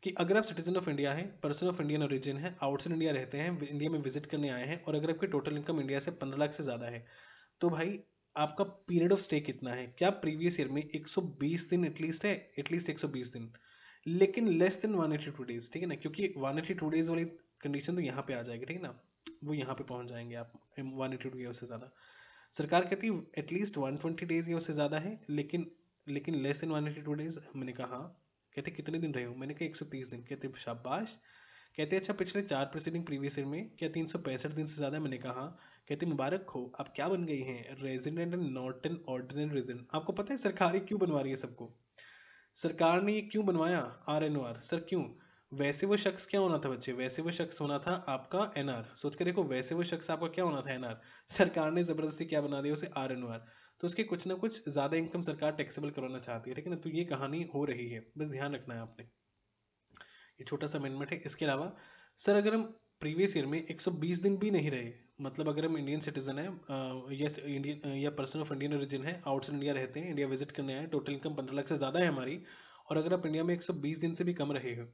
कि अगर आप सिटीजन ऑफ इंडिया हैं पर्सन ऑफ इंडियन ओरिजिन है आउटसाइड इंडिया रहते हैं इंडिया में विजिट करने आए हैं और अगर आपकी टोटल इनकम इंडिया से पंद्रह लाख से ज़्यादा है तो भाई आपका पीरियड ऑफ स्टे कितना है क्या प्रीवियस ईयर में 120 दिन एटलीस्ट है एटलीस्ट 120 दिन लेकिन less than one eighty two days ठीक है ना क्योंकि वन एटी टू डेज वाली कंडीशन तो यहाँ पे आ जाएगी ठीक है ना वो यहाँ पे पहुंच जाएंगे आप वन एटी टू डेज से ज़्यादा सरकार कहती है एटलीस्ट वन ट्वेंटी डेज या उससे ज़्यादा है लेकिन लेकिन लेस देन टू डेज मैंने कहा हाँ कहते कितने दिन रहे हो मैंने कहा एक सौ तीस दिन कहते शाबाश कहते अच्छा पिछले चार प्रोसीडिंग प्रीवियस ईयर में क्या तीन सौ दिन से ज़्यादा मैंने कहा कहते मुबारक हो आप क्या बन गई हैं resident and not an ordinary resident आपको पता है सरकार ये क्यों बनवा रही है सबको सरकार ने ये क्यों बनवाया R N O R sir क्यों वैसे वो शख्स क्या होना था बच्चे वैसे वो शख्स होना था आपका एनआर सोच के देखो वैसे वो शख्स आपका क्या होना था एनआर सरकार ने जबरदस्ती क्या बना दिया उसे आर एन आर तो उसके कुछ ना कुछ ज्यादा इनकम सरकार टैक्सेबल करवाना चाहती है ठीक है ना तो ये कहानी हो रही है बस ध्यान रखना है आपने ये छोटा सा अमेंडमेंट है इसके अलावा सर अगर हम प्रीवियस ईयर में 120 दिन भी नहीं रहे मतलब अगर हम इंडियन सिटीजन है या इंडियन या पर्सन ऑफ इंडियन ओरिजिन है आउटसाइड इंडिया रहते हैं इंडिया विजिट करने आए टोटल इनकम पंद्रह लाख से ज़्यादा है हमारी और अगर आप इंडिया में 120 दिन से भी कम रहे हो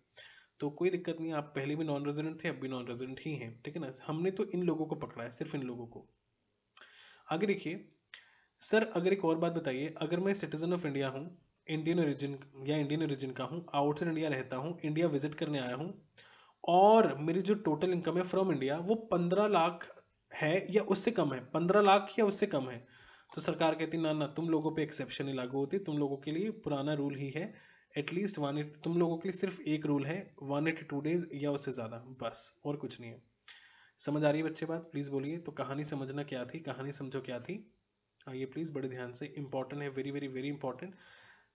तो कोई दिक्कत नहीं आप पहले भी नॉन रेजिडेंट थे अब भी नॉन रेजिडेंट ही हैं ठीक है ना हमने तो इन लोगों को पकड़ा है सिर्फ इन लोगों को आगे देखिए सर अगर एक और बात बताइए अगर मैं सिटीजन ऑफ इंडिया हूँ इंडियन ओरिजिन या इंडियन ओरिजिन का हूँ आउटसाइड इंडिया रहता हूँ इंडिया विजिट करने आया हूँ और मेरी जो टोटल इनकम है फ्रॉम इंडिया वो पंद्रह लाख है या उससे कम है पंद्रह लाख या उससे कम है तो सरकार कहती ना ना तुम लोगों पे एक्सेप्शन ही लागू होती तुम लोगों के लिए पुराना रूल ही है एटलीस्ट वन एट तुम लोगों के लिए सिर्फ एक रूल है वन एट टू डेज या उससे ज़्यादा बस और कुछ नहीं है समझ आ रही है बच्चे बात प्लीज़ बोलिए तो कहानी समझना क्या थी कहानी समझो क्या थी ये प्लीज़ बड़े ध्यान से इंपॉर्टेंट है वेरी वेरी वेरी इंपॉर्टेंट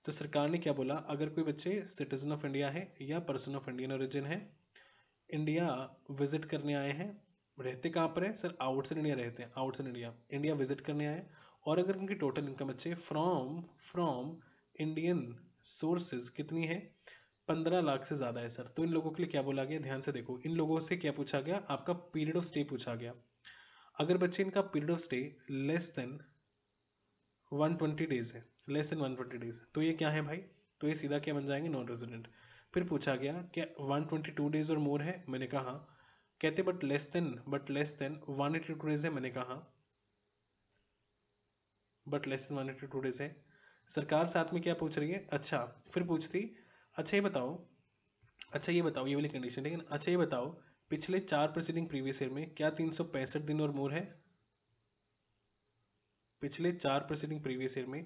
तो सरकार ने क्या बोला अगर कोई बच्चे सिटीजन ऑफ इंडिया है या पर्सन ऑफ इंडियन ओरिजिन है इंडिया विजिट करने आए हैं रहते कहाँ पर है सर आउटसाइड इंडिया रहते हैं आउटसाइड इंडिया इंडिया विजिट करने आए और अगर उनकी टोटल इनकम अच्छे फ्रॉम फ्रॉम इंडियन सोर्सेज कितनी है पंद्रह लाख से ज़्यादा है सर तो इन लोगों के लिए क्या बोला गया ध्यान से देखो इन लोगों से क्या पूछा गया आपका पीरियड ऑफ स्टे पूछा गया अगर बच्चे इनका period of stay less than one twenty days है less than one twenty days तो ये क्या है भाई तो ये सीधा क्या बन जाएंगे नॉन रेजिडेंट फिर पूछा गया क्या वन ट्वेंटी टू डेज और मोर है मैंने कहा कहते but less than but less than one eighty two days है मैंने कहा but less than one eighty two days है सरकार साथ में क्या पूछ रही है अच्छा फिर पूछती अच्छा ये बताओ अच्छा ये बताओ ये वाली कंडीशन ठीक है ना अच्छा ये बताओ पिछले चार प्रोसीडिंग प्रीवियस ईयर में क्या तीन सौ पैंसठ दिन और मोर है पिछले चार प्रोसीडिंग प्रीवियस ईयर में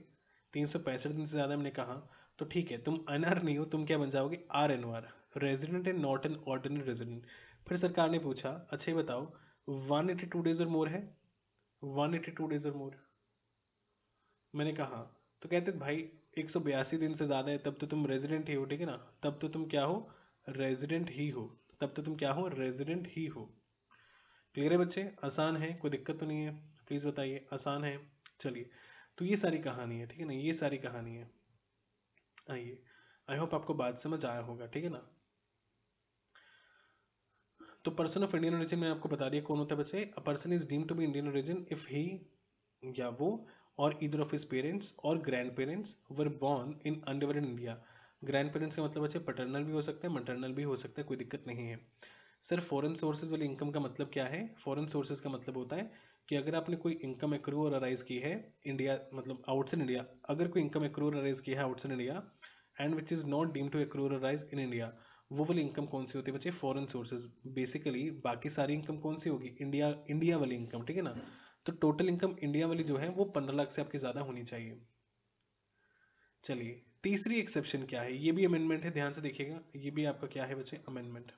तीन सौ पैंसठ दिन से ज़्यादा हमने कहा तो ठीक है तुम अनआर नहीं हो तुम क्या बन जाओगे R N R resident and not an ordinary resident फिर सरकार ने पूछा अच्छा ये बताओ वन एटी टू डेज और मोर है वन एटी टू डेज और मोर मैंने कहा तो कहते भाई एक सौ बयासी दिन से ज़्यादा है तब तो तुम रेजिडेंट ही हो ठीक है ना तब तो तुम क्या हो रेजिडेंट ही हो तब तो तुम क्या हो रेजिडेंट ही हो क्लियर है बच्चे आसान है कोई दिक्कत तो नहीं है प्लीज़ बताइए आसान है चलिए तो ये सारी कहानी है ठीक है ना ये सारी कहानी है आइए आई होप आपको बात समझ आया होगा ठीक है ना तो पर्सन ऑफ इंडियन ओरिजिन मैंने आपको बता दिया कौन होता है बच्चे a person is deem to be Indian origin if he या वो or either of his parents or grandparents were born in India grandparents का मतलब अच्छे पटर्नल भी हो सकते हैं मटर्नल भी हो सकता है कोई दिक्कत नहीं है सर फॉरेन सोर्सेज वाली इनकम का मतलब क्या है फॉरेन सोर्सेज का मतलब होता है कि अगर आपने कोई इनकम एक्रू और अराइज की है इंडिया मतलब आउटसाइड इंडिया अगर कोई इनकम एक्रू और अराइज की है outside India and which is not deem to accrue or arise in India वो वाली इनकम कौन सी होती है बच्चे फॉरेन सोर्सेज बेसिकली बाकी सारी इनकम कौन सी होगी इंडिया इंडिया वाली इनकम ठीक है ना तो टोटल इनकम इंडिया वाली जो है वो पंद्रह लाख से आपकी ज़्यादा होनी चाहिए चलिए तीसरी एक्सेप्शन क्या है ये भी अमेंडमेंट है ध्यान से देखिएगा ये भी आपका क्या है बच्चे अमेंडमेंट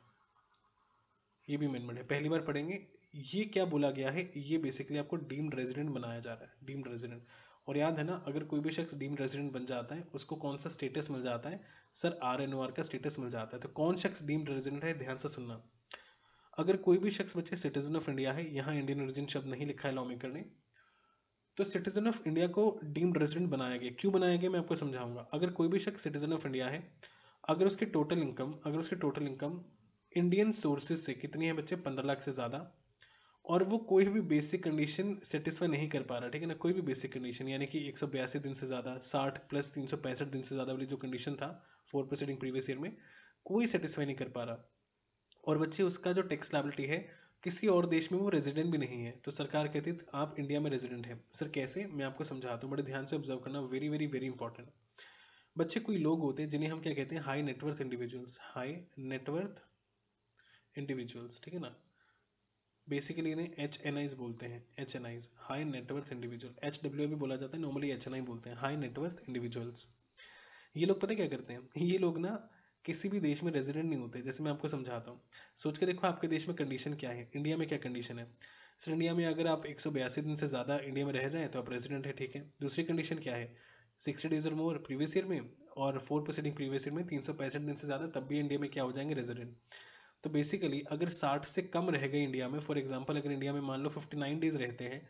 ये भी अमेंडमेंट है पहली बार पढ़ेंगे ये क्या बोला गया है ये बेसिकली आपको डीम्ड रेजिडेंट बनाया जा रहा है डीम्ड रेजिडेंट और याद है ना अगर कोई भी शख्स डीम्ड रेजिडेंट बन जाता है उसको कौन सा स्टेटस मिल जाता है sir R N O R का स्टेटस मिल जाता है तो कौन शख्स डीम्ड रेजिडेंट है ध्यान से सुनना अगर कोई भी शख्स बच्चे सिटीजन ऑफ इंडिया है यहाँ इंडियन ओरिजिन शब्द नहीं लिखा है लॉ मेकर ने तो सिटीजन ऑफ इंडिया को डीम्ड रेजिडेंट बनाया गया क्यों बनाया गया मैं आपको समझाऊंगा अगर कोई भी शख्स सिटीजन ऑफ इंडिया है अगर उसकी टोटल इनकम अगर उसकी टोटल इनकम इंडियन सोर्सेज से कितनी है बच्चे पंद्रह लाख से ज़्यादा और वो कोई भी बेसिक कंडीशन सेटिस्फाई नहीं कर पा रहा ठीक है ना कोई भी बेसिक कंडीशन यानी कि एक दिन से ज़्यादा साठ प्लस तीन दिन से ज़्यादा वाली जो कंडीशन था फोर प्रोसीडिंग प्रीवियस ईयर में कोई सेटिस्फाई नहीं कर पा रहा और बच्चे उसका जो टैक्स लाइबिलिटी है किसी और देश में वो रेजिडेंट भी नहीं है तो सरकार कहती है आप इंडिया में रेजिडेंट है सर कैसे मैं आपको समझाता हूँ बड़े ध्यान से ऑब्जर्व करना वेरी वेरी वेरी इंपॉर्टेंट बच्चे कोई लोग होते हैं जिन्हें हम क्या कहते हैं high net worth individuals high net worth individuals ठीक है ना बेसिकली इन्हें एच एन आईज बोलते हैं H N Is high net worth individual H W भी बोला जाता है नॉर्मली एच एन आई बोलते हैं हाई नेटवर्थ इंडिविजुअल्स ये लोग पता क्या करते हैं ये लोग ना किसी भी देश में रेजिडेंट नहीं होते जैसे मैं आपको समझाता हूँ सोच के देखो आपके देश में कंडीशन क्या है इंडिया में क्या कंडीशन है सर इंडिया में अगर आप एक दिन से ज़्यादा इंडिया में रह जाएँ तो आप रेजिडेंट है ठीक है दूसरी कंडीशन क्या है सिक्सटी डेज और मोर प्रीवियस ईयर में और फोर प्रोसीडिंग प्रीवियस ईयर में तीन दिन से ज़्यादा तब भी इंडिया में क्या हो जाएंगे रेजिडेंट तो बेसिकली अगर 60 से कम रह गए इंडिया में फॉर एग्जांपल अगर इंडिया में मान लो 59 डेज रहते हैं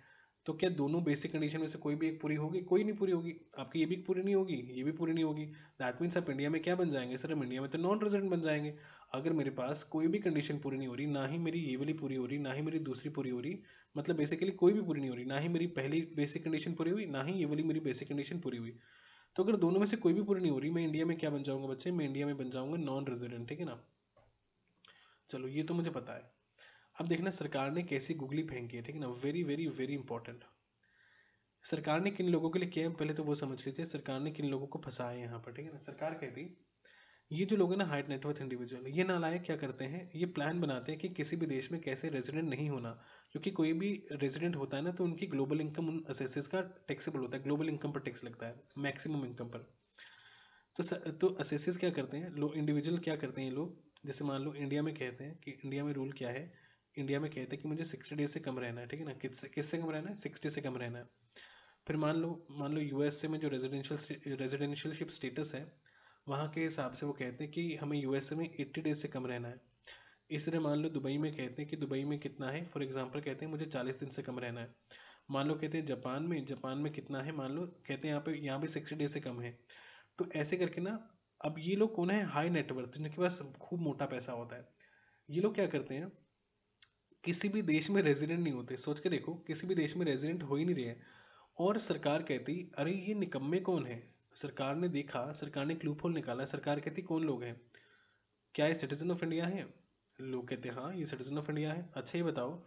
तो क्या दोनों बेसिक कंडीशन में से कोई भी एक पूरी होगी कोई नहीं पूरी होगी आपकी ये भी पूरी नहीं होगी ये भी पूरी नहीं होगी दैट मीन्स आप इंडिया में क्या बन जाएंगे सर हम इंडिया में तो नॉन रेजिडेंट बन जाएंगे अगर मेरे पास कोई भी कंडीशन पूरी नहीं हो रही ना ही मेरी ये वाली पूरी हो रही ना ही मेरी दूसरी पूरी हो रही मतलब बेसिकली कोई भी पूरी नहीं हो रही ना ही मेरी पहली बेसिक कंडीशन पूरी हुई ना ही ये वाली मेरी बेसिक कंडीशन पूरी हुई तो अगर दोनों में से कोई भी पूरी नहीं हो रही मैं इंडिया में क्या बन जाऊंगा बच्चे मैं इंडिया में बन जाऊंगा नॉन रेजिडेंट ठीक है ना चलो ये तो मुझे पता है अब देखना सरकार ने कैसी गुगली फेंकी है ठीक है ना वेरी वेरी वेरी इंपॉर्टेंट सरकार ने किन लोगों के लिए किया पहले तो वो समझ लीजिए सरकार ने किन लोगों को फंसाया है यहाँ पर ठीक है ना सरकार कहती ये जो लोग हैं ना हाइट नेटवर्थ इंडिविजुअल ये नालायक क्या करते हैं ये प्लान बनाते हैं कि किसी भी देश में कैसे रेजिडेंट नहीं होना क्योंकि कोई भी रेजिडेंट होता है ना तो उनकी ग्लोबल इनकम उन असेसेस का टैक्सेबल होता है ग्लोबल इनकम पर टैक्स लगता है मैक्सिमम इनकम पर तो स, तो असेसेस क्या करते हैं लोग इंडिविजुअल क्या करते हैं ये लोग जैसे मान लो इंडिया में कहते हैं कि इंडिया में रूल क्या है इंडिया में कहते हैं कि मुझे सिक्सटी डेज से कम रहना है ठीक है ना किससे किससे कम रहना है सिक्सटी से कम रहना है फिर मान लो मान लो यूएसए में जो रेजिडेंशियल रेजिडेंशियलशिप स्टेटस है वहाँ के हिसाब से वो कहते हैं कि हमें यूएसए में एट्टी डेज से कम रहना है तरह मान लो दुबई में कहते हैं कि दुबई में कितना है फॉर एग्जाम्पल कहते हैं मुझे चालीस दिन से कम रहना है मान लो कहते हैं जापान में जापान में कितना है मान लो कहते हैं यहाँ पे यहाँ भी सिक्सटी डेज से कम है तो ऐसे करके ना अब ये लोग कौन है हाई नेटवर्क जिनके पास खूब मोटा पैसा होता है ये लोग क्या करते हैं किसी भी देश में रेजिडेंट नहीं होते सोच के देखो किसी भी देश में रेजिडेंट हो ही नहीं रहे और सरकार कहती अरे ये निकम्मे कौन है सरकार ने देखा सरकार ने क्लूफोल निकाला सरकार कहती कौन लोग हैं क्या ये सिटीजन ऑफ इंडिया है लोग कहते हैं हाँ ये सिटीजन ऑफ इंडिया है अच्छा ये बताओ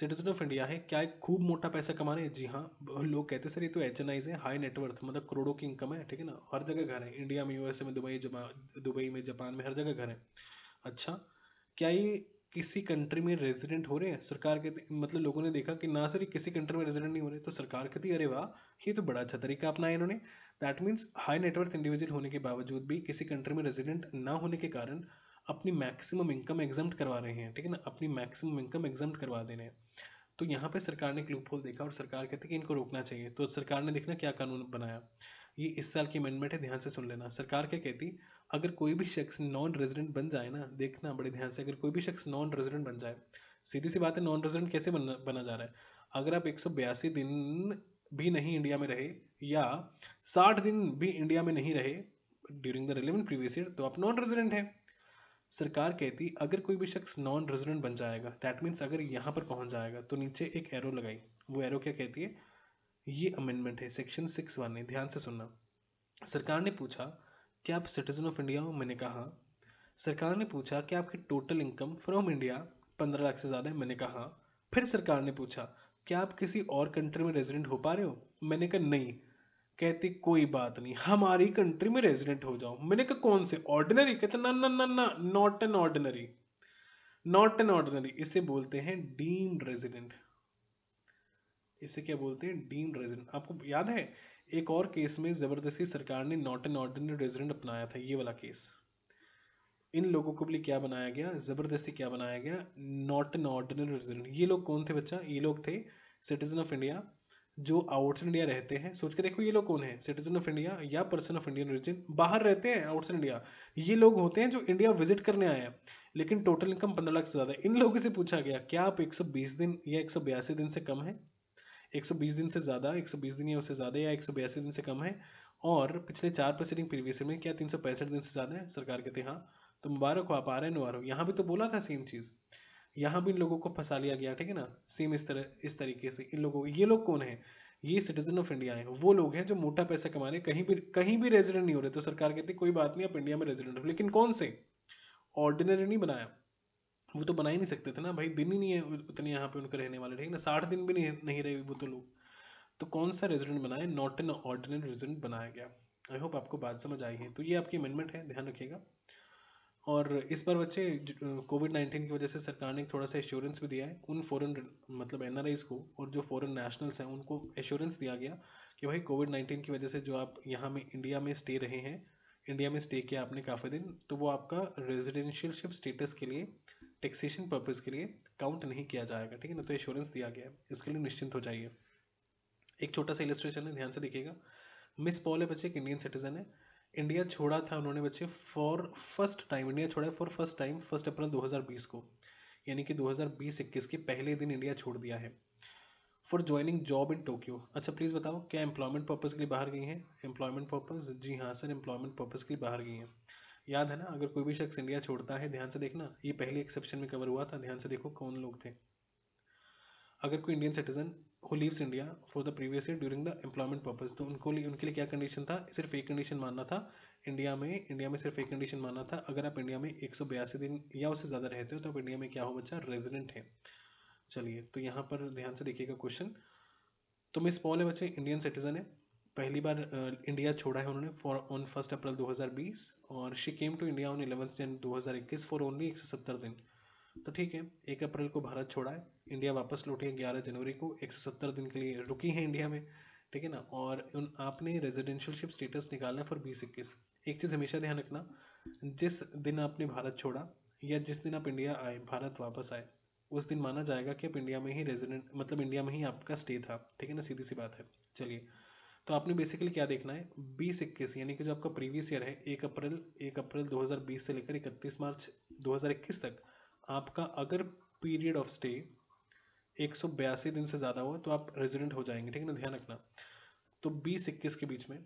सिटीजन ऑफ इंडिया है क्या खूब मोटा पैसा कमा रहे हैं जी हाँ लोग कहते सर ये तो एच एन आईज है हाई नेटवर्थ मतलब करोड़ों की इनकम है ठीक है ना हर जगह घर है इंडिया में यूएसए में दुबई दुबई में जापान में हर जगह घर है अच्छा क्या ये किसी कंट्री में रेजिडेंट हो रहे हैं सरकार के मतलब लोगों ने देखा कि ना सर ये किसी कंट्री में रेजिडेंट नहीं हो रहे तो सरकार कहती अरे वाह ये तो बड़ा अच्छा तरीका अपनाया इन्होंने that means high net worth individual होने के बावजूद भी किसी कंट्री में रेजिडेंट ना होने के कारण अपनी मैक्सिमम इनकम एग्जाम करवा रहे हैं ठीक है ना अपनी मैक्सिमम इनकम एग्जाम करवा दे रहे हैं तो यहाँ पे सरकार ने एक लूप होल देखा और सरकार कहती कि इनको रोकना चाहिए तो सरकार ने देखना क्या कानून बनाया ये इस साल की अमेंडमेंट है ध्यान से सुन लेना सरकार क्या कहती अगर कोई भी शख्स नॉन रेजिडेंट बन जाए ना देखना बड़े ध्यान से अगर कोई भी शख्स नॉन रेजिडेंट बन जाए सीधी सी बात है नॉन रेजिडेंट कैसे बना बना जा रहा है अगर आप एक दिन भी नहीं इंडिया में रहे या साठ दिन भी इंडिया में नहीं रहे during the relevant previous year तो आप नॉन रेजिडेंट हैं सरकार कहती अगर कोई भी शख्स नॉन रेजिडेंट बन जाएगा दैट मीन्स अगर यहाँ पर पहुँच जाएगा तो नीचे एक एरो लगाई वो एरो क्या कहती है ये अमेंडमेंट है सेक्शन सिक्स वन है ध्यान से सुनना सरकार ने पूछा क्या आप सिटीजन ऑफ इंडिया हो मैंने कहा सरकार ने पूछा क्या आपकी टोटल इनकम फ्रॉम इंडिया पंद्रह लाख से ज़्यादा है मैंने कहा फिर सरकार ने पूछा क्या आप किसी और कंट्री में रेजिडेंट हो पा रहे हो मैंने कहा नहीं कहती कोई बात नहीं हमारी कंट्री में रेजिडेंट हो जाओ मैंने कहा कौन से ऑर्डिनरी कहते ना ना ना ना not an ordinary not an ordinary इसे बोलते हैं डीम्ड रेजिडेंट इसे क्या बोलते हैं डीम रेजिडेंट आपको याद है एक और केस में ज़बरदस्ती सरकार ने नॉट एन ऑर्डिनरी रेजिडेंट अपनाया था ये वाला केस इन लोगों को भी क्या बनाया गया ज़बरदस्ती क्या बनाया गया नॉट एन ऑर्डिनरी रेजिडेंट ये लोग कौन थे बच्चा ये लोग थे सिटीजन ऑफ इंडिया जो आउट इंडिया रहते हैं सोच के देखो ये लोग कौन है सिटीजन ऑफ इंडिया या पर्सन ऑफ इंडियन रिजन बाहर रहते हैं आउट इंडिया ये लोग होते हैं जो इंडिया विजिट करने आए हैं लेकिन टोटल इनकम पंद्रह लाख से ज़्यादा इन लोगों से पूछा गया क्या आप एक दिन या एक दिन से कम है 120 दिन से ज़्यादा 120 दिन या उससे ज़्यादा या एक दिन से कम है और पिछले चार प्रोसीडिंग प्रीवियस में क्या तीन दिन से ज़्यादा है सरकार कहते हैं हाँ तो मुबारक हो आप आ रहे हैं आर हो यहाँ भी तो बोला था सेम चीज़ यहाँ भी इन लोगों को फंसा लिया गया ठीक है ना सेम इस तरह इस तरीके से इन लोगों ये लोग कौन है ये सिटीजन ऑफ इंडिया है वो लोग हैं जो मोटा पैसा कमा रहे कहीं भी कहीं भी रेजिडेंट नहीं हो रहे तो सरकार कहती कोई बात नहीं आप इंडिया में रेजिडेंट हो लेकिन कौन से ऑर्डिनरी नहीं बनाया वो तो बना ही नहीं सकते थे ना भाई दिन ही नहीं है उतने यहाँ पे उनके रहने वाले ठीक ना साठ दिन भी नहीं नहीं रहे वो तो लोग तो कौन सा रेजिडेंट बनाए नॉट एन ऑर्डिनरी रेजिडेंट बनाया गया आई होप आपको बात समझ आई है तो ये आपकी अमेंडमेंट है ध्यान रखिएगा और इस बार बच्चे कोविड नाइन्टीन की वजह से सरकार ने थोड़ा सा एश्योरेंस भी दिया है उन फॉरेन मतलब एन को और जो फॉरेन नेशनल्स हैं उनको एश्योरेंस दिया गया कि भाई कोविड नाइन्टीन की वजह से जो आप यहाँ में इंडिया में स्टे रहे हैं इंडिया में स्टे किया आपने काफ़ी दिन तो वो आपका रेजिडेंशियलशिप स्टेटस के लिए टैक्सेशन पर्पज़ के लिए काउंट नहीं किया जाएगा ठीक है ना तो एश्योरेंस दिया गया है इसके लिए निश्चिंत हो जाइए एक छोटा सा इलेस्ट्रेशन है ध्यान से देखिएगा मिस पॉल है बच्चे एक इंडियन सिटीजन है इंडिया छोड़ा था उन्होंने बच्चे फॉर फर्स्ट टाइम इंडिया छोड़ा for first time first April 2020 को यानी कि 2020-21 के पहले दिन इंडिया छोड़ दिया है for joining job in Tokyo अच्छा प्लीज़ बताओ क्या एम्प्लॉयमेंट पर्पज़ के लिए बाहर गई हैं एम्प्लॉयमेंट पर्पज़ जी हाँ सर एम्प्लॉयमेंट पर्पज़ के लिए बाहर गई हैं याद है ना अगर कोई भी शख्स इंडिया छोड़ता है ध्यान से देखना ये पहले एक्सेप्शन में कवर हुआ था ध्यान से देखो कौन लोग थे अगर कोई Indian citizen who leaves India for the previous year during the employment purpose तो उनको लिए उनके लिए क्या कंडीशन था सिर्फ एक कंडीशन मानना था इंडिया में इंडिया में सिर्फ एक कंडीशन मानना था अगर आप इंडिया में एक दिन या उससे ज़्यादा रहते हो तो आप इंडिया में क्या हो बच्चा रेजिडेंट है चलिए तो यहाँ पर ध्यान से देखिएगा क्वेश्चन तो मिस पॉल है बच्चे इंडियन सिटीजन है पहली बार इंडिया छोड़ा है उन्होंने फॉर ऑन फर्स्ट अप्रैल 2020 और she came to India on eleventh Jan 2021 for only 170 दिन तो ठीक है एक अप्रैल को भारत छोड़ा है इंडिया वापस लौटी है ग्यारह जनवरी को 170 दिन के लिए रुकी है इंडिया में ठीक है ना और उन आपने रेजिडेंशियलशिप स्टेटस निकालना है फॉर बीस इक्कीस एक चीज़ हमेशा ध्यान रखना जिस दिन आपने भारत छोड़ा या जिस दिन आप इंडिया आए भारत वापस आए उस दिन माना जाएगा कि आप इंडिया में ही रेजिडेंट मतलब इंडिया में ही आपका स्टे था ठीक है ना सीधी सी बात है चलिए तो आपने बेसिकली क्या देखना है बीस इक्कीस यानी कि जो आपका प्रीवियस ईयर है एक अप्रैल एक अप्रैल 2020 से लेकर इकतीस मार्च 2021 तक आपका अगर पीरियड ऑफ स्टे एक दिन से ज़्यादा हुआ तो आप रेजिडेंट हो जाएंगे ठीक है ना ध्यान रखना तो बीस इक्कीस के बीच में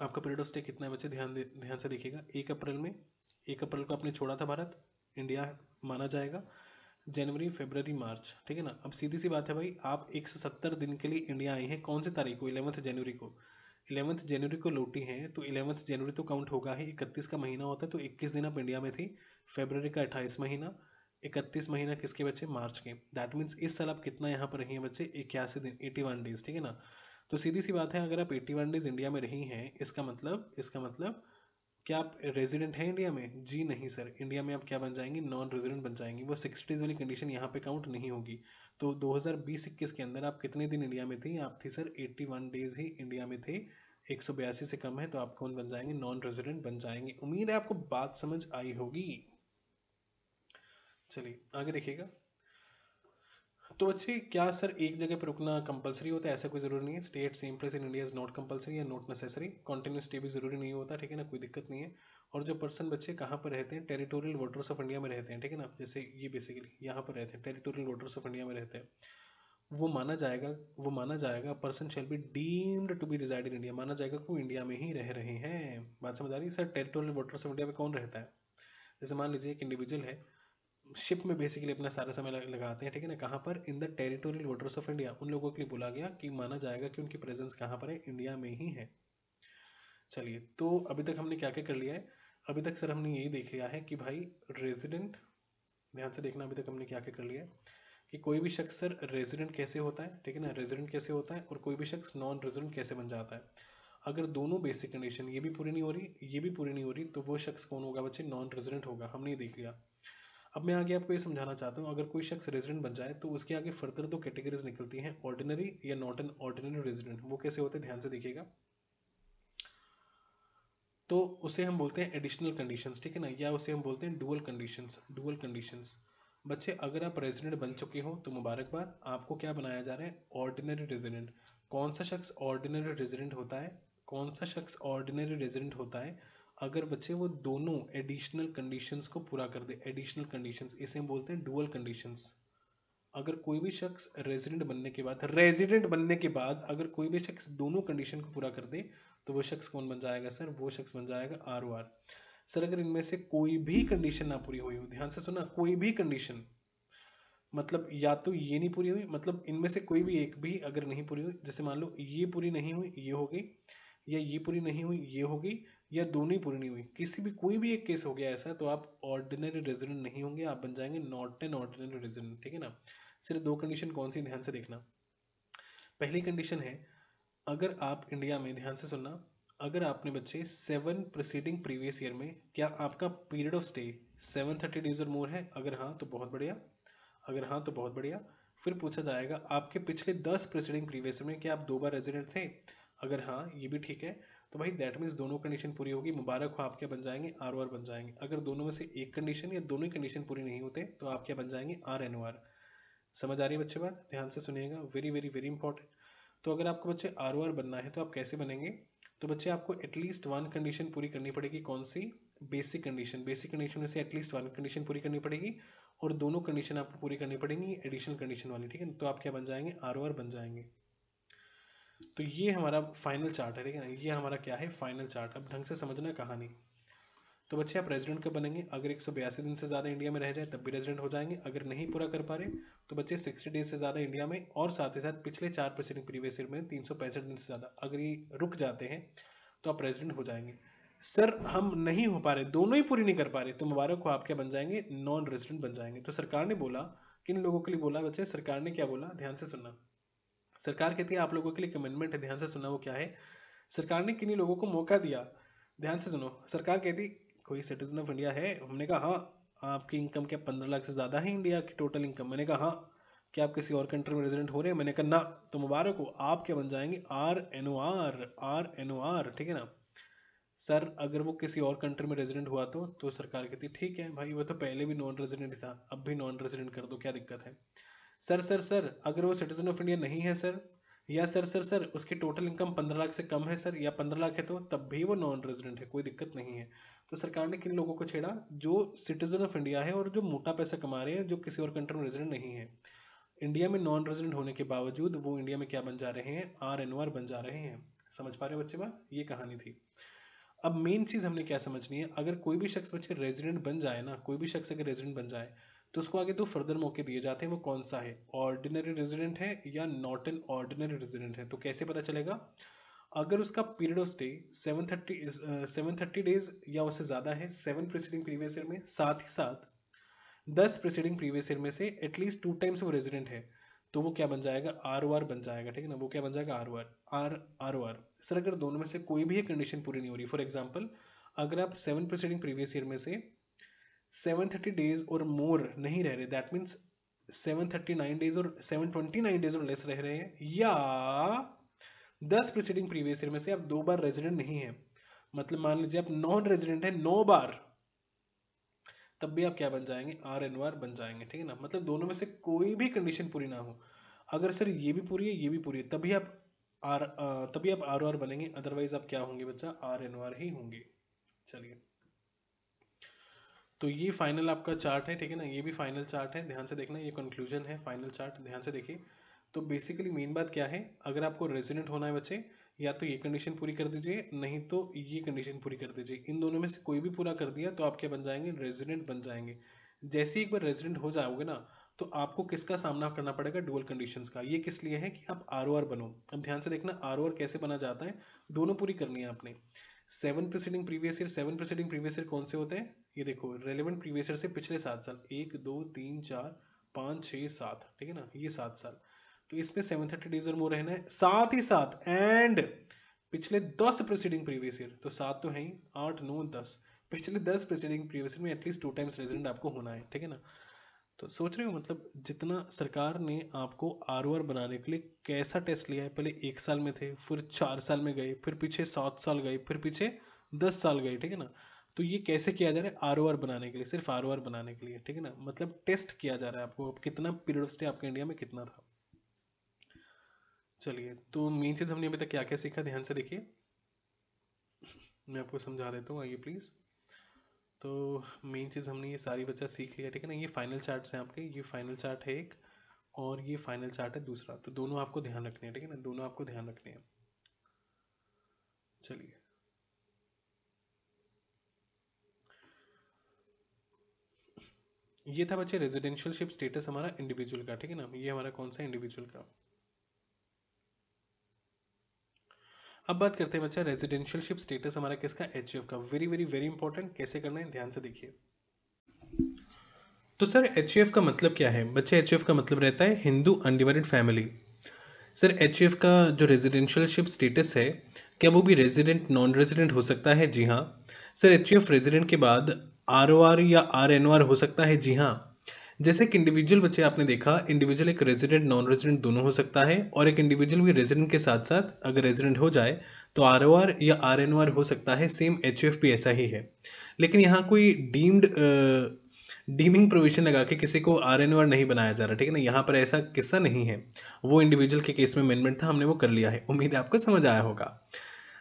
आपका पीरियड ऑफ स्टे कितना है बच्चे ध्यान ध्यान से देखिएगा एक अप्रैल में एक अप्रैल को आपने छोड़ा था भारत इंडिया माना जाएगा जनवरी फेबररी मार्च ठीक है ना अब सीधी सी बात है भाई आप 170 दिन के लिए इंडिया आए हैं कौन से तारीख को इलेवंथ जनवरी को इलेवंथ जनवरी को लौटी हैं तो इलेवंथ जनवरी तो काउंट होगा ही इकतीस का महीना होता है तो इक्कीस दिन आप इंडिया में थी फेबररी का अट्ठाईस महीना इकतीस महीना किसके बच्चे मार्च के दैट मीन्स इस साल आप कितना यहाँ पर रही हैं बच्चे इक्यासी दिन एटी वन डेज ठीक है ना तो सीधी सी बात है अगर आप एट्टी वन डेज इंडिया में रही हैं इसका मतलब इसका मतलब क्या आप रेजिडेंट हैं इंडिया में जी नहीं सर इंडिया में आप क्या बन जाएंगे नॉन रेजिडेंट बन जाएंगी वो सिक्स डेज वाली कंडीशन यहाँ पे काउंट नहीं होगी तो 2020 इक्कीस के अंदर आप कितने दिन इंडिया में थी आप थी सर 81 डेज ही इंडिया में थे एक से कम है तो आप कौन बन जाएंगे नॉन रेजिडेंट बन जाएंगे उम्मीद है आपको बात समझ आई होगी चलिए आगे देखिएगा तो बच्चे अच्छा, क्या सर एक जगह पर रुकना कंपलसरी होता है ऐसा कोई जरूरी नहीं है state same place in India is not compulsory या नॉट नेसेसरी कंटिन्यू स्टे भी जरूरी नहीं होता ठीक है ना कोई दिक्कत नहीं है और जो पर्सन बच्चे कहाँ पर रहते हैं टेरिटोरियल वाटर्स ऑफ इंडिया में रहते हैं ठीक है ना जैसे ये बेसिकली यहाँ पर रहते हैं टेरिटोरियल वाटर्स ऑफ इंडिया में रहते हैं वो माना जाएगा वो माना जाएगा person shall be deemed to be resided in India माना जाएगा क्यों इंडिया में ही रह रहे हैं बात समझ आ रही है sir territorial waters of India में कौन रहता है जैसे मान लीजिए एक इंडिविजुअल है शिप में बेसिकली अपना सारा समय लगाते हैं ठीक है ना कहाँ पर in the territorial waters of India उन लोगों के लिए बोला गया कि माना जाएगा कि उनकी प्रेजेंस कहाँ पर है इंडिया में ही है चलिए तो अभी तक हमने क्या क्या कर लिया है अभी तक सर हमने यही देख लिया है कि भाई रेजिडेंट ध्यान से देखना अभी तक हमने क्या क्या कर लिया है कि कोई भी शख्स सर रेजिडेंट कैसे होता है ठीक है ना रेजिडेंट कैसे होता है और कोई भी शख्स नॉन रेजिडेंट कैसे बन जाता है अगर दोनों बेसिक कंडीशन ये भी पूरी नहीं हो रही ये भी पूरी नहीं हो रही तो वो शख्स कौन होगा बच्चे नॉन रेजिडेंट होगा हमने ये देख लिया अब मैं आगे आपको ये समझाना चाहता हूँ अगर कोई शख्स रेजिडेंट बन जाए तो उसके आगे फर्दर दो कैटेगरीज निकलती हैं ऑर्डिनरी या नॉट एन ऑर्डिनरी रेजिडेंट वो कैसे होते हैं ध्यान से देखिएगा तो उसे हम बोलते हैं एडिशनल कंडीशंस ठीक है ना या उसे हम बोलते हैं डुअल कंडीशंस डुअल कंडीशंस बच्चे अगर आप रेजिडेंट बन चुके हो तो मुबारकबाद आपको क्या बनाया जा रहा है ऑर्डिनरी रेजिडेंट कौन सा शख्स ऑर्डिनरी रेजिडेंट होता है कौन सा शख्स ऑर्डिनरी रेजिडेंट होता है अगर बच्चे वो दोनों एडिशनल कंडीशंस को पूरा कर दे एडिशनल कंडीशंस इसे हम बोलते हैं डुअल कंडीशंस अगर कोई भी शख्स रेजिडेंट बनने के बाद रेजिडेंट बनने के बाद अगर कोई भी शख्स दोनों कंडीशन को पूरा कर दे तो वो शख्स कौन बन जाएगा सर वो शख्स बन जाएगा आर ओ आर सर अगर इनमें से कोई भी कंडीशन ना पूरी हुई हो ध्यान से सुना कोई भी कंडीशन मतलब या तो ये नहीं पूरी हुई मतलब इनमें से कोई भी एक भी अगर नहीं पूरी हुई जैसे मान लो ये पूरी नहीं हुई ये हो गई या ये पूरी नहीं हुई ये हो गई या दोनों ही पूरी नहीं हुई किसी भी कोई भी एक केस हो गया ऐसा तो आप ऑर्डिनरी रेजिडेंट नहीं होंगे आप बन जाएंगे नॉट एन ऑर्डिनरी रेजिडेंट ठीक है ना सिर्फ दो कंडीशन कौन सी ध्यान से देखना पहली कंडीशन है अगर आप इंडिया में ध्यान से सुनना अगर आपने बच्चे सेवन प्रोसीडिंग प्रीवियस ईयर में क्या आपका period of stay seven thirty days और मोर है अगर हाँ तो बहुत बढ़िया अगर हाँ तो बहुत बढ़िया फिर पूछा जाएगा आपके पिछले दस प्रोसीडिंग प्रीवियस में क्या आप दो बार रेजिडेंट थे अगर हाँ ये भी ठीक है तो भाई दैट मीन्स दोनों कंडीशन पूरी होगी मुबारक हो आप क्या बन जाएंगे आर ओ आर बन जाएंगे अगर दोनों में से एक कंडीशन या दोनों ही कंडीशन पूरी नहीं होते तो आप क्या बन जाएंगे आर एन ओ आर समझ आ रही है बच्चे बात ध्यान से सुनिएगा वेरी वेरी वेरी इंपॉर्टेंट तो अगर आपको बच्चे आर ओ आर बनना है तो आप कैसे बनेंगे तो बच्चे आपको एटलीस्ट वन कंडीशन पूरी करनी पड़ेगी कौन सी बेसिक कंडीशन बेसिक कंडीशन में से एटलीस्ट वन कंडीशन पूरी करनी पड़ेगी और दोनों कंडीशन आपको पूरी करनी पड़ेगी एडिशनल कंडीशन वाली ठीक है तो आप क्या बन जाएंगे आर ओ आर बन जाएंगे तो ये हमारा फाइनल चार्ट है ठीक है ना ये हमारा क्या है फाइनल चार्ट अब ढंग से समझना कहानी तो बच्चे आप रेजिडेंट कब बनेंगे अगर एक दिन से ज़्यादा इंडिया में रह जाए तब भी रेजिडेंट हो जाएंगे अगर नहीं पूरा कर पा रहे तो बच्चे 60 डेज से ज़्यादा इंडिया में और साथ ही साथ पिछले चार प्रेसिडेंट प्रीवियस ईयर में तीन दिन से ज़्यादा अगर ये रुक जाते हैं तो आप रेजिडेंट हो जाएंगे सर हम नहीं हो पा रहे दोनों ही पूरी नहीं कर पा रहे तो मुबारक को आप क्या बन जाएंगे नॉन रेजिडेंट बन जाएंगे तो सरकार ने बोला किन लोगों के लिए बोला बच्चे सरकार ने क्या बोला ध्यान से सुनना सरकार कहती है आप लोगों के लिए कमिटमेंट है ध्यान से सुना वो क्या है सरकार ने किन्हीं लोगों को मौका दिया ध्यान से सुनो सरकार कहती कोई सिटीजन ऑफ इंडिया है हमने कहा हाँ आपकी इनकम क्या पंद्रह लाख से ज़्यादा है इंडिया की टोटल इनकम मैंने कहा हाँ क्या आप किसी और कंट्री में रेजिडेंट हो रहे हैं मैंने कहा ना तो मुबारक हो आप क्या बन जाएंगे R N O R R N O R ठीक है ना सर अगर वो किसी और कंट्री में रेजिडेंट हुआ तो तो सरकार कहती ठीक है भाई वो तो पहले भी नॉन रेजिडेंट था अब भी नॉन रेजिडेंट कर दो क्या दिक्कत है सर सर सर अगर वो सिटीजन ऑफ इंडिया नहीं है सर या सर सर सर उसकी टोटल इनकम पंद्रह लाख से कम है सर या पंद्रह लाख है तो तब भी वो नॉन रेजिडेंट है कोई दिक्कत नहीं है तो सरकार ने किन लोगों को छेड़ा जो सिटीजन ऑफ इंडिया है और जो मोटा पैसा कमा रहे हैं जो किसी और कंट्री में रेजिडेंट नहीं है इंडिया में नॉन रेजिडेंट होने के बावजूद वो इंडिया में क्या बन जा रहे हैं आर एन आर बन जा रहे हैं समझ पा रहे हो बच्चे बात ये कहानी थी अब मेन चीज़ हमने क्या समझनी है अगर कोई भी शख्स बच्चे रेजिडेंट बन जाए ना कोई भी शख्स अगर रेजिडेंट बन जाए तो उसको आगे दो फर्दर मौके दिए जाते हैं वो कौन सा है ऑर्डिनरी रेजिडेंट है या नॉट एन ऑर्डिनरी रेजिडेंट है तो कैसे पता चलेगा अगर उसका period of stay seven thirty seven thirty days या उससे ज़्यादा है सेवन प्रेसिडिंग प्रीवियस ईयर में साथ ही साथ दस प्रेसिडिंग प्रीवियस ईयर में से एटलीस्ट टू टाइम्स वो रेजिडेंट है तो वो क्या बन जाएगा आर ओ आर बन जाएगा ठीक है ना वो क्या बन जाएगा आर ओ आर आर आर ओ आर सर अगर दोनों में से कोई भी एक कंडीशन पूरी नहीं हो रही फॉर एग्जाम्पल अगर आप सेवन प्रेसिडिंग प्रीवियस ईयर में से सेवन थर्टी डेज और मोर नहीं रह रहे that means seven thirty nine days और सेवन ट्वेंटी नाइन डेज और लेस रह रहे हैं या दस प्रिसीडिंग प्रीवियस ईयर में से आप दो बार रेजिडेंट नहीं है मतलब मान लीजिए आप नॉन रेजिडेंट है नौ बार तब भी आप क्या बन जाएंगे आर एन आर बन जाएंगे ठीक है ना मतलब दोनों में से कोई भी कंडीशन पूरी ना हो अगर सर ये भी पूरी है ये भी पूरी है तभी आप आर तभी आप आर आर बनेंगे अदरवाइज आप क्या होंगे बच्चा आर एन आर ही होंगे चलिए तो ये फाइनल आपका चार्ट है ठीक है ना ये भी फाइनल चार्ट है ध्यान से देखना ये कंक्लूजन है फाइनल चार्ट ध्यान से देखिए तो बेसिकली मेन बात क्या है अगर आपको रेजिडेंट होना है बच्चे या तो ये कंडीशन पूरी कर दीजिए नहीं तो ये कंडीशन पूरी कर दीजिए इन दोनों में से कोई भी पूरा कर दिया तो आप क्या बन जाएंगे रेजिडेंट बन जाएंगे जैसे ही एक बार रेजिडेंट हो जाओगे ना तो आपको किसका सामना करना पड़ेगा डुअल कंडीशंस का ये किस लिए है कि आप आर बनो अब ध्यान से देखना आर कैसे बना जाता है दोनों पूरी करनी है आपने seven preceding previous year seven preceding previous year कौन से होते हैं ये देखो रेलिवेंट प्रीवियस ईयर से पिछले सात साल एक दो तीन चार पाँच छः सात ठीक है ना ये सात साल तो इसमें सेवन थर्टी डेज और मोर रहना है साथ ही साथ एंड पिछले दस प्रिसीडिंग प्रीवियस ईयर तो सात तो है ही आठ नौ दस पिछले दस प्रिसीडिंग प्रीवियस ईयर में एटलीस्ट टू टाइम्स रेजिडेंट आपको होना है ठीक है ना तो सोच रहे हो मतलब जितना सरकार ने आपको आर बनाने के लिए कैसा टेस्ट लिया है पहले एक साल में थे फिर चार साल में गए फिर पीछे सात साल गए फिर पीछे दस साल गए ठीक है ना तो ये कैसे किया जा रहा है आर आर बनाने के लिए सिर्फ आर आर बनाने के लिए ठीक है ना मतलब टेस्ट किया जा रहा है आपको कितना पीरियड ऑफ स्टे आपके इंडिया में कितना था चलिए तो मेन चीज़ हमने अभी तक क्या क्या सीखा ध्यान से देखिए मैं आपको समझा देता हूँ आइए प्लीज़ तो मेन चीज़ हमने ये सारी बच्चा सीख लिया ठीक है ना ये फाइनल चार्ट है आपके ये फाइनल चार्ट है एक और ये फाइनल चार्ट है दूसरा तो दोनों आपको ध्यान रखने हैं ठीक है ना दोनों आपको ध्यान रखने हैं चलिए ये था बच्चे रेजिडेंशियल शिप स्टेटस हमारा इंडिविजुअल का ठीक है ना ये हमारा कौन सा इंडिविजुअल का अब बात करते हैं बच्चा रेजिडेंशियलशिप स्टेटस हमारा किसका एच का वेरी वेरी वेरी इंपॉर्टेंट कैसे करना है ध्यान से देखिए तो सर एच का मतलब क्या है बच्चे एच का मतलब रहता है Hindu undivided family sir H का जो रेजिडेंशियलशिप स्टेटस है क्या वो भी रेजिडेंट नॉन रेजिडेंट हो सकता है जी हाँ सर एच रेजिडेंट के बाद आर या आर हो सकता है जी हाँ जैसे कि इंडिविजुअल बच्चे आपने देखा इंडिविजुअल एक रेजिडेंट नॉन रेजिडेंट दोनों हो सकता है और एक इंडिविजुअल भी रेजिडेंट के साथ साथ अगर रेजिडेंट हो जाए तो आर या आर हो सकता है सेम एच भी ऐसा ही है लेकिन यहाँ कोई डीम्ड डीमिंग प्रोविजन लगा के किसी को आर एन नहीं बनाया जा रहा ठीक है ना यहाँ पर ऐसा किस्सा नहीं है वो इंडिविजुअल के केस में अमेंडमेंट था हमने वो कर लिया है उम्मीद है आपको समझ आया होगा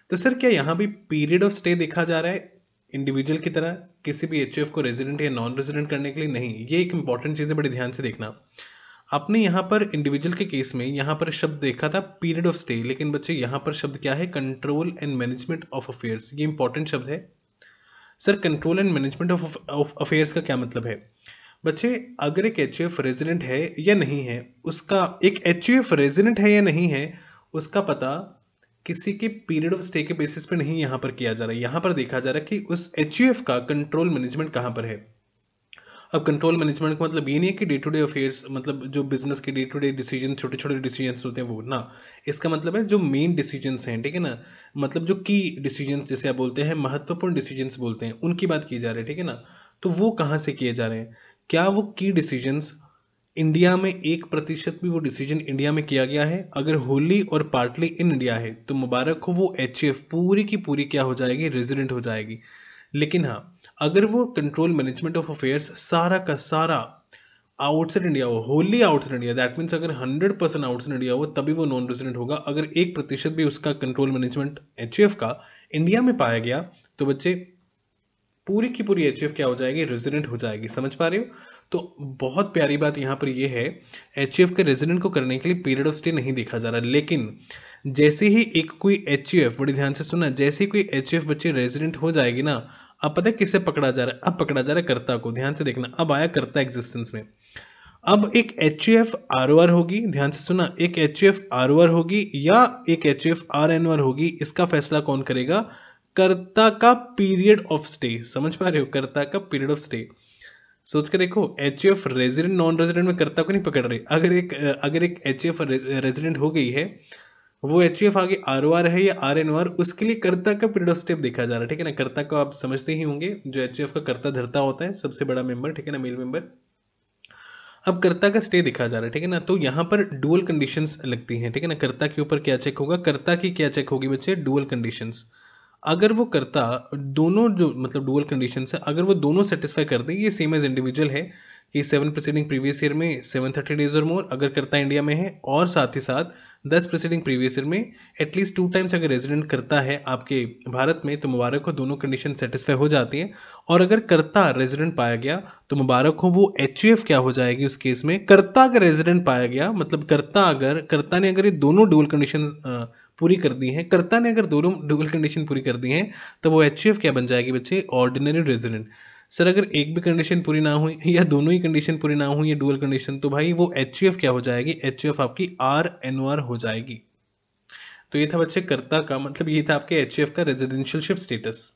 तो सर क्या यहाँ भी पीरियड ऑफ स्टे देखा जा रहा है इंडिविजुअल की तरह किसी भी एच को रेजिडेंट या नॉन रेजिडेंट करने के लिए नहीं ये एक इंपॉर्टेंट चीज़ है बड़े ध्यान से देखना आपने यहाँ पर इंडिविजुअल के केस में यहाँ पर शब्द देखा था पीरियड ऑफ स्टे लेकिन बच्चे यहाँ पर शब्द क्या है control and management of affairs ये इंपॉर्टेंट शब्द है sir control and management of of affairs का क्या मतलब है बच्चे अगर एक एच रेजिडेंट है या नहीं है उसका एक एच रेजिडेंट है या नहीं है उसका पता किसी के पीरियड ऑफ स्टे के बेसिस पे नहीं यहां पर किया जा रहा है यहां पर देखा जा रहा है कि उस एच का कंट्रोल मैनेजमेंट कहां पर है अब कंट्रोल मैनेजमेंट का मतलब ये नहीं है कि डे टू डे अफेयर्स मतलब जो बिजनेस के डे टू डे डिसीजन छोटे छोटे डिसीजन होते हैं वो ना इसका मतलब है जो मेन डिसीजन हैं ठीक है ना मतलब जो की डिसीजन जैसे आप बोलते हैं महत्वपूर्ण डिसीजन बोलते हैं उनकी बात की जा रही है ठीक है ना तो वो कहाँ से किए जा रहे हैं क्या वो की डिसीजन इंडिया में एक प्रतिशत भी वो डिसीजन इंडिया में किया गया है अगर होली और पार्टली इन इंडिया है तो मुबारक हो वो एच पूरी की पूरी क्या हो जाएगी रेजिडेंट हो जाएगी लेकिन हाँ अगर वो कंट्रोल मैनेजमेंट ऑफ अफेयर्स सारा का सारा आउटसाइड इंडिया हो wholly outside India that means अगर हंड्रेड परसेंट आउटसाइड इंडिया हो तभी वो नॉन रेजिडेंट होगा अगर एक प्रतिशत भी उसका कंट्रोल मैनेजमेंट एच का इंडिया में पाया गया तो बच्चे पूरी की पूरी एच क्या हो जाएगी रेजिडेंट हो जाएगी समझ पा रहे हो तो बहुत प्यारी बात यहाँ पर यह है एच e के रेजिडेंट को करने के लिए पीरियड ऑफ स्टे नहीं देखा जा रहा लेकिन जैसे ही एक कोई एच e बड़ी ध्यान से सुना जैसे ही कोई एच e बच्चे रेजिडेंट हो जाएगी ना अब पता है किसे पकड़ा जा रहा है अब पकड़ा जा रहा है कर्ता को ध्यान से देखना अब आया कर्ता एग्जिस्टेंस में अब एक एच यू एफ आर ओ आर होगी ध्यान से सुना एक एच यू एफ आर ओ आर होगी या एक एच यू एफ आर एन आर होगी इसका फैसला कौन करेगा कर्ता का पीरियड ऑफ स्टे समझ पा रहे हो कर्ता का पीरियड ऑफ स्टे सोच के देखो H F resident non resident में करता को नहीं पकड़ रही अगर एक अगर एक एच एफ रेजिडेंट हो गई है वो एच एफ आगे आर ओ आर है या आर एन ओ आर उसके लिए कर्ता का पीरियड ऑफ स्टेप देखा जा रहा है ठीक है ना कर्ता को आप समझते ही होंगे जो एच एफ का कर्ता धरता होता है सबसे बड़ा मेंबर ठीक है ना मेल मेंबर अब कर्ता का स्टे दिखा जा रहा है ठीक है ना तो यहाँ पर डुअल कंडीशंस लगती हैं ठीक है ना कर्ता के ऊपर क्या चेक होगा कर्ता की क्या चेक होगी बच्चे डुअल कंडीशंस अगर वो करता दोनों जो मतलब डुअल कंडीशन है अगर वो दोनों सेटिस्फाई कर दें ये सेम एज इंडिविजुअल है कि सेवन प्रीसीडिंग प्रीवियस ईयर में सेवन थर्टी डेज और मोर अगर करता इंडिया में है और साथ ही साथ दस प्रीसीडिंग प्रीवियस ईयर में एटलीस्ट टू टाइम्स अगर रेजिडेंट करता है आपके भारत में तो मुबारक हो दोनों कंडीशन सेटिस्फाई हो जाती है और अगर करता रेजिडेंट पाया गया तो मुबारक हो वो एच क्या हो जाएगी उस केस में करता अगर रेजिडेंट पाया गया मतलब करता अगर करता ने अगर ये दोनों डुअल कंडीशन पूरी कर दी है कर्ता ने अगर दोनों डुअल कंडीशन पूरी कर दी है तो वो एच क्या बन जाएगी बच्चे ऑर्डिनरी रेजिडेंट सर अगर एक भी कंडीशन पूरी ना हुई या दोनों ही कंडीशन पूरी ना हुई या डुअल कंडीशन तो भाई वो एच क्या हो जाएगी एच आपकी आर एन आर हो जाएगी तो ये था बच्चे कर्ता का मतलब ये था आपके एच का रेजिडेंशियलशिप स्टेटस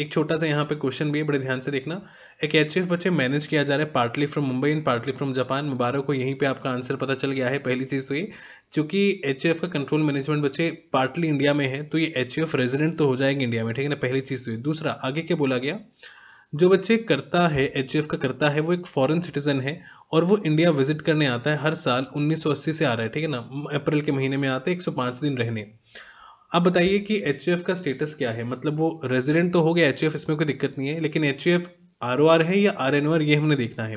एक छोटा सा यहाँ पे क्वेश्चन भी है बड़े ध्यान से देखना एक एच बच्चे मैनेज किया जा रहा है partly from Mumbai and partly from Japan Mubarak को यहीं पे आपका आंसर पता चल गया है पहली चीज़ तो ये चूँकि एच का कंट्रोल मैनेजमेंट बच्चे पार्टली इंडिया में है तो ये एच रेजिडेंट तो हो जाएंगे इंडिया में ठीक है ना पहली चीज़ तो ये दूसरा आगे क्या बोला गया जो बच्चे करता है एच का करता है वो एक फॉरेन सिटीजन है और वो इंडिया विजिट करने आता है हर साल 1980 से आ रहा है ठीक है ना अप्रैल के महीने में आता है 105 दिन रहने अब बताइए कि एच का स्टेटस क्या है मतलब वो रेजिडेंट तो हो गया एच इसमें कोई दिक्कत नहीं है लेकिन एच आर है या आर ये हमने देखना है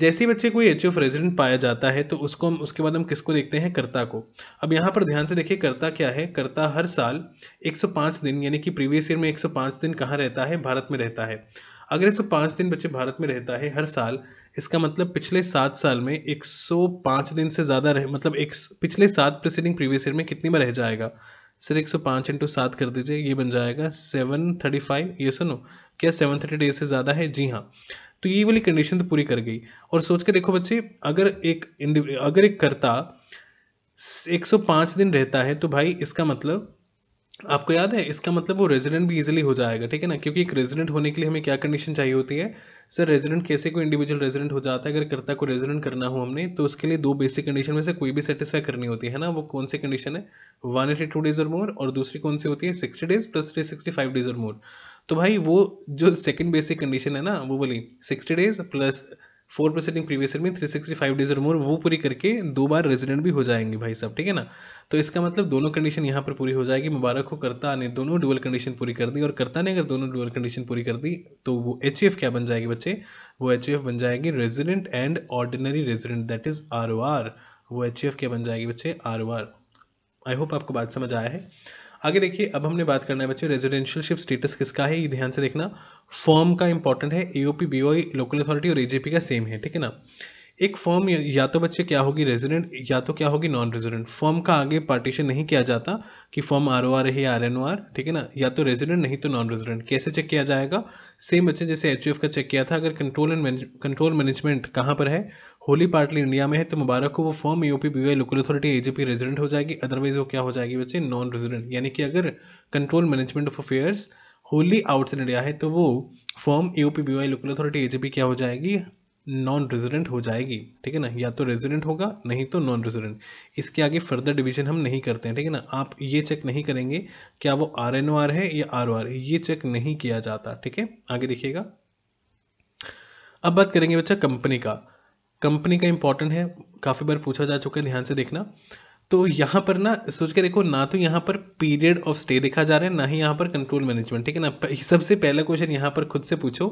जैसे ही बच्चे कोई एच रेजिडेंट पाया जाता है तो उसको हम उसके बाद हम किसको देखते हैं कर्ता को अब यहाँ पर ध्यान से देखिए कर्ता क्या है कर्ता हर साल 105 दिन यानी कि प्रीवियस ईयर में 105 दिन कहाँ रहता है भारत में रहता है अगर 105 दिन बच्चे भारत में रहता है हर साल इसका मतलब पिछले सात साल में 105 दिन से ज़्यादा रहे मतलब एक पिछले सात प्रिसीडिंग प्रीवियस ईयर में कितनी बार रह जाएगा सर एक सौ पाँच इंटू सात कर दीजिए ये बन जाएगा सेवन थर्टी फाइव ये सुनो क्या सेवन थर्टी डेज से ज़्यादा है जी हाँ तो ये वाली कंडीशन तो पूरी कर गई और सोच के देखो बच्चे अगर एक अगर एक करता 105 दिन रहता है तो भाई इसका मतलब आपको याद है इसका मतलब वो रेजिडेंट भी इजीली हो जाएगा ठीक है ना क्योंकि एक रेजिडेंट होने के लिए हमें क्या कंडीशन चाहिए होती है सर रेजिडेंट कैसे कोई इंडिविजुअल रेजिडेंट हो जाता है अगर कर्ता को रेजिडेंट करना हो हमने तो उसके लिए दो बेसिक कंडीशन में से कोई भी सेटिस्फाई करनी होती है ना वो कौन सी कंडीशन है वन एटी टू डेज और मोर और दूसरी कौन सी होती है sixty days plus three sixty five days और मोर तो भाई वो जो सेकंड बेसिक कंडीशन है ना वो बोली sixty days plus four preceding previous year में थ्री सिक्सटी फाइव डेज और मोर वो पूरी करके दो बार रेजिडेंट भी हो जाएंगे भाई साहब ठीक है ना तो इसका मतलब दोनों कंडीशन यहाँ पर पूरी हो जाएगी मुबारक हो करता ने दोनों डुअल कंडीशन पूरी कर दी और करता ने अगर दोनों डुअल कंडीशन पूरी कर दी तो वो एच क्या बन जाएगी बच्चे वो एच बन जाएगी resident and ordinary resident that is R वो एच क्या बन जाएगी बच्चे आर आई होप आपको बात समझ आया है आगे देखिए अब हमने बात करना है बच्चों रेजिडेंशियल शिप स्टेटस किसका है ये ध्यान से देखना फॉर्म का इंपॉर्टेंट है एओपी बीओई लोकल अथॉरिटी और एजेपी का सेम है ठीक है ना एक फॉर्म या तो बच्चे क्या होगी रेजिडेंट या तो क्या होगी नॉन रेजिडेंट फॉर्म का आगे पार्टीशन नहीं किया जाता कि फॉर्म आर ओ आर है आर एन ओ आर ठीक है ना या तो रेजिडेंट नहीं तो नॉन रेजिडेंट कैसे चेक किया जाएगा सेम बच्चे जैसे एच का चेक किया था अगर कंट्रोल एंड कंट्रोल मैनेजमेंट कहाँ पर है होली पार्टली इंडिया में है तो मुबारक को वो firm P B Y local authority AGP resident हो जाएगी अदरवाइज वो क्या हो जाएगी बच्चे नॉन रेजिडेंट यानी कि अगर control management of affairs wholly outside India है तो वो firm A O P B Y local authority AGP क्या हो जाएगी नॉन रेजिडेंट हो जाएगी ठीक है ना या तो रेजिडेंट होगा नहीं तो नॉन रेजिडेंट इसके आगे फर्दर डिवीजन हम नहीं करते हैं ठीक है ना आप ये चेक नहीं करेंगे क्या वो आर एन ओ आर है या आर ओ आर ये चेक नहीं किया जाता ठीक है आगे देखिएगा अब बात करेंगे बच्चा कंपनी का कंपनी का इंपॉर्टेंट है काफ़ी बार पूछा जा चुका है ध्यान से देखना तो यहाँ पर ना सोच के देखो ना तो यहाँ पर पीरियड ऑफ स्टे देखा जा रहा है ना ही यहाँ पर कंट्रोल मैनेजमेंट ठीक है ना सबसे पहला क्वेश्चन यहाँ पर खुद से पूछो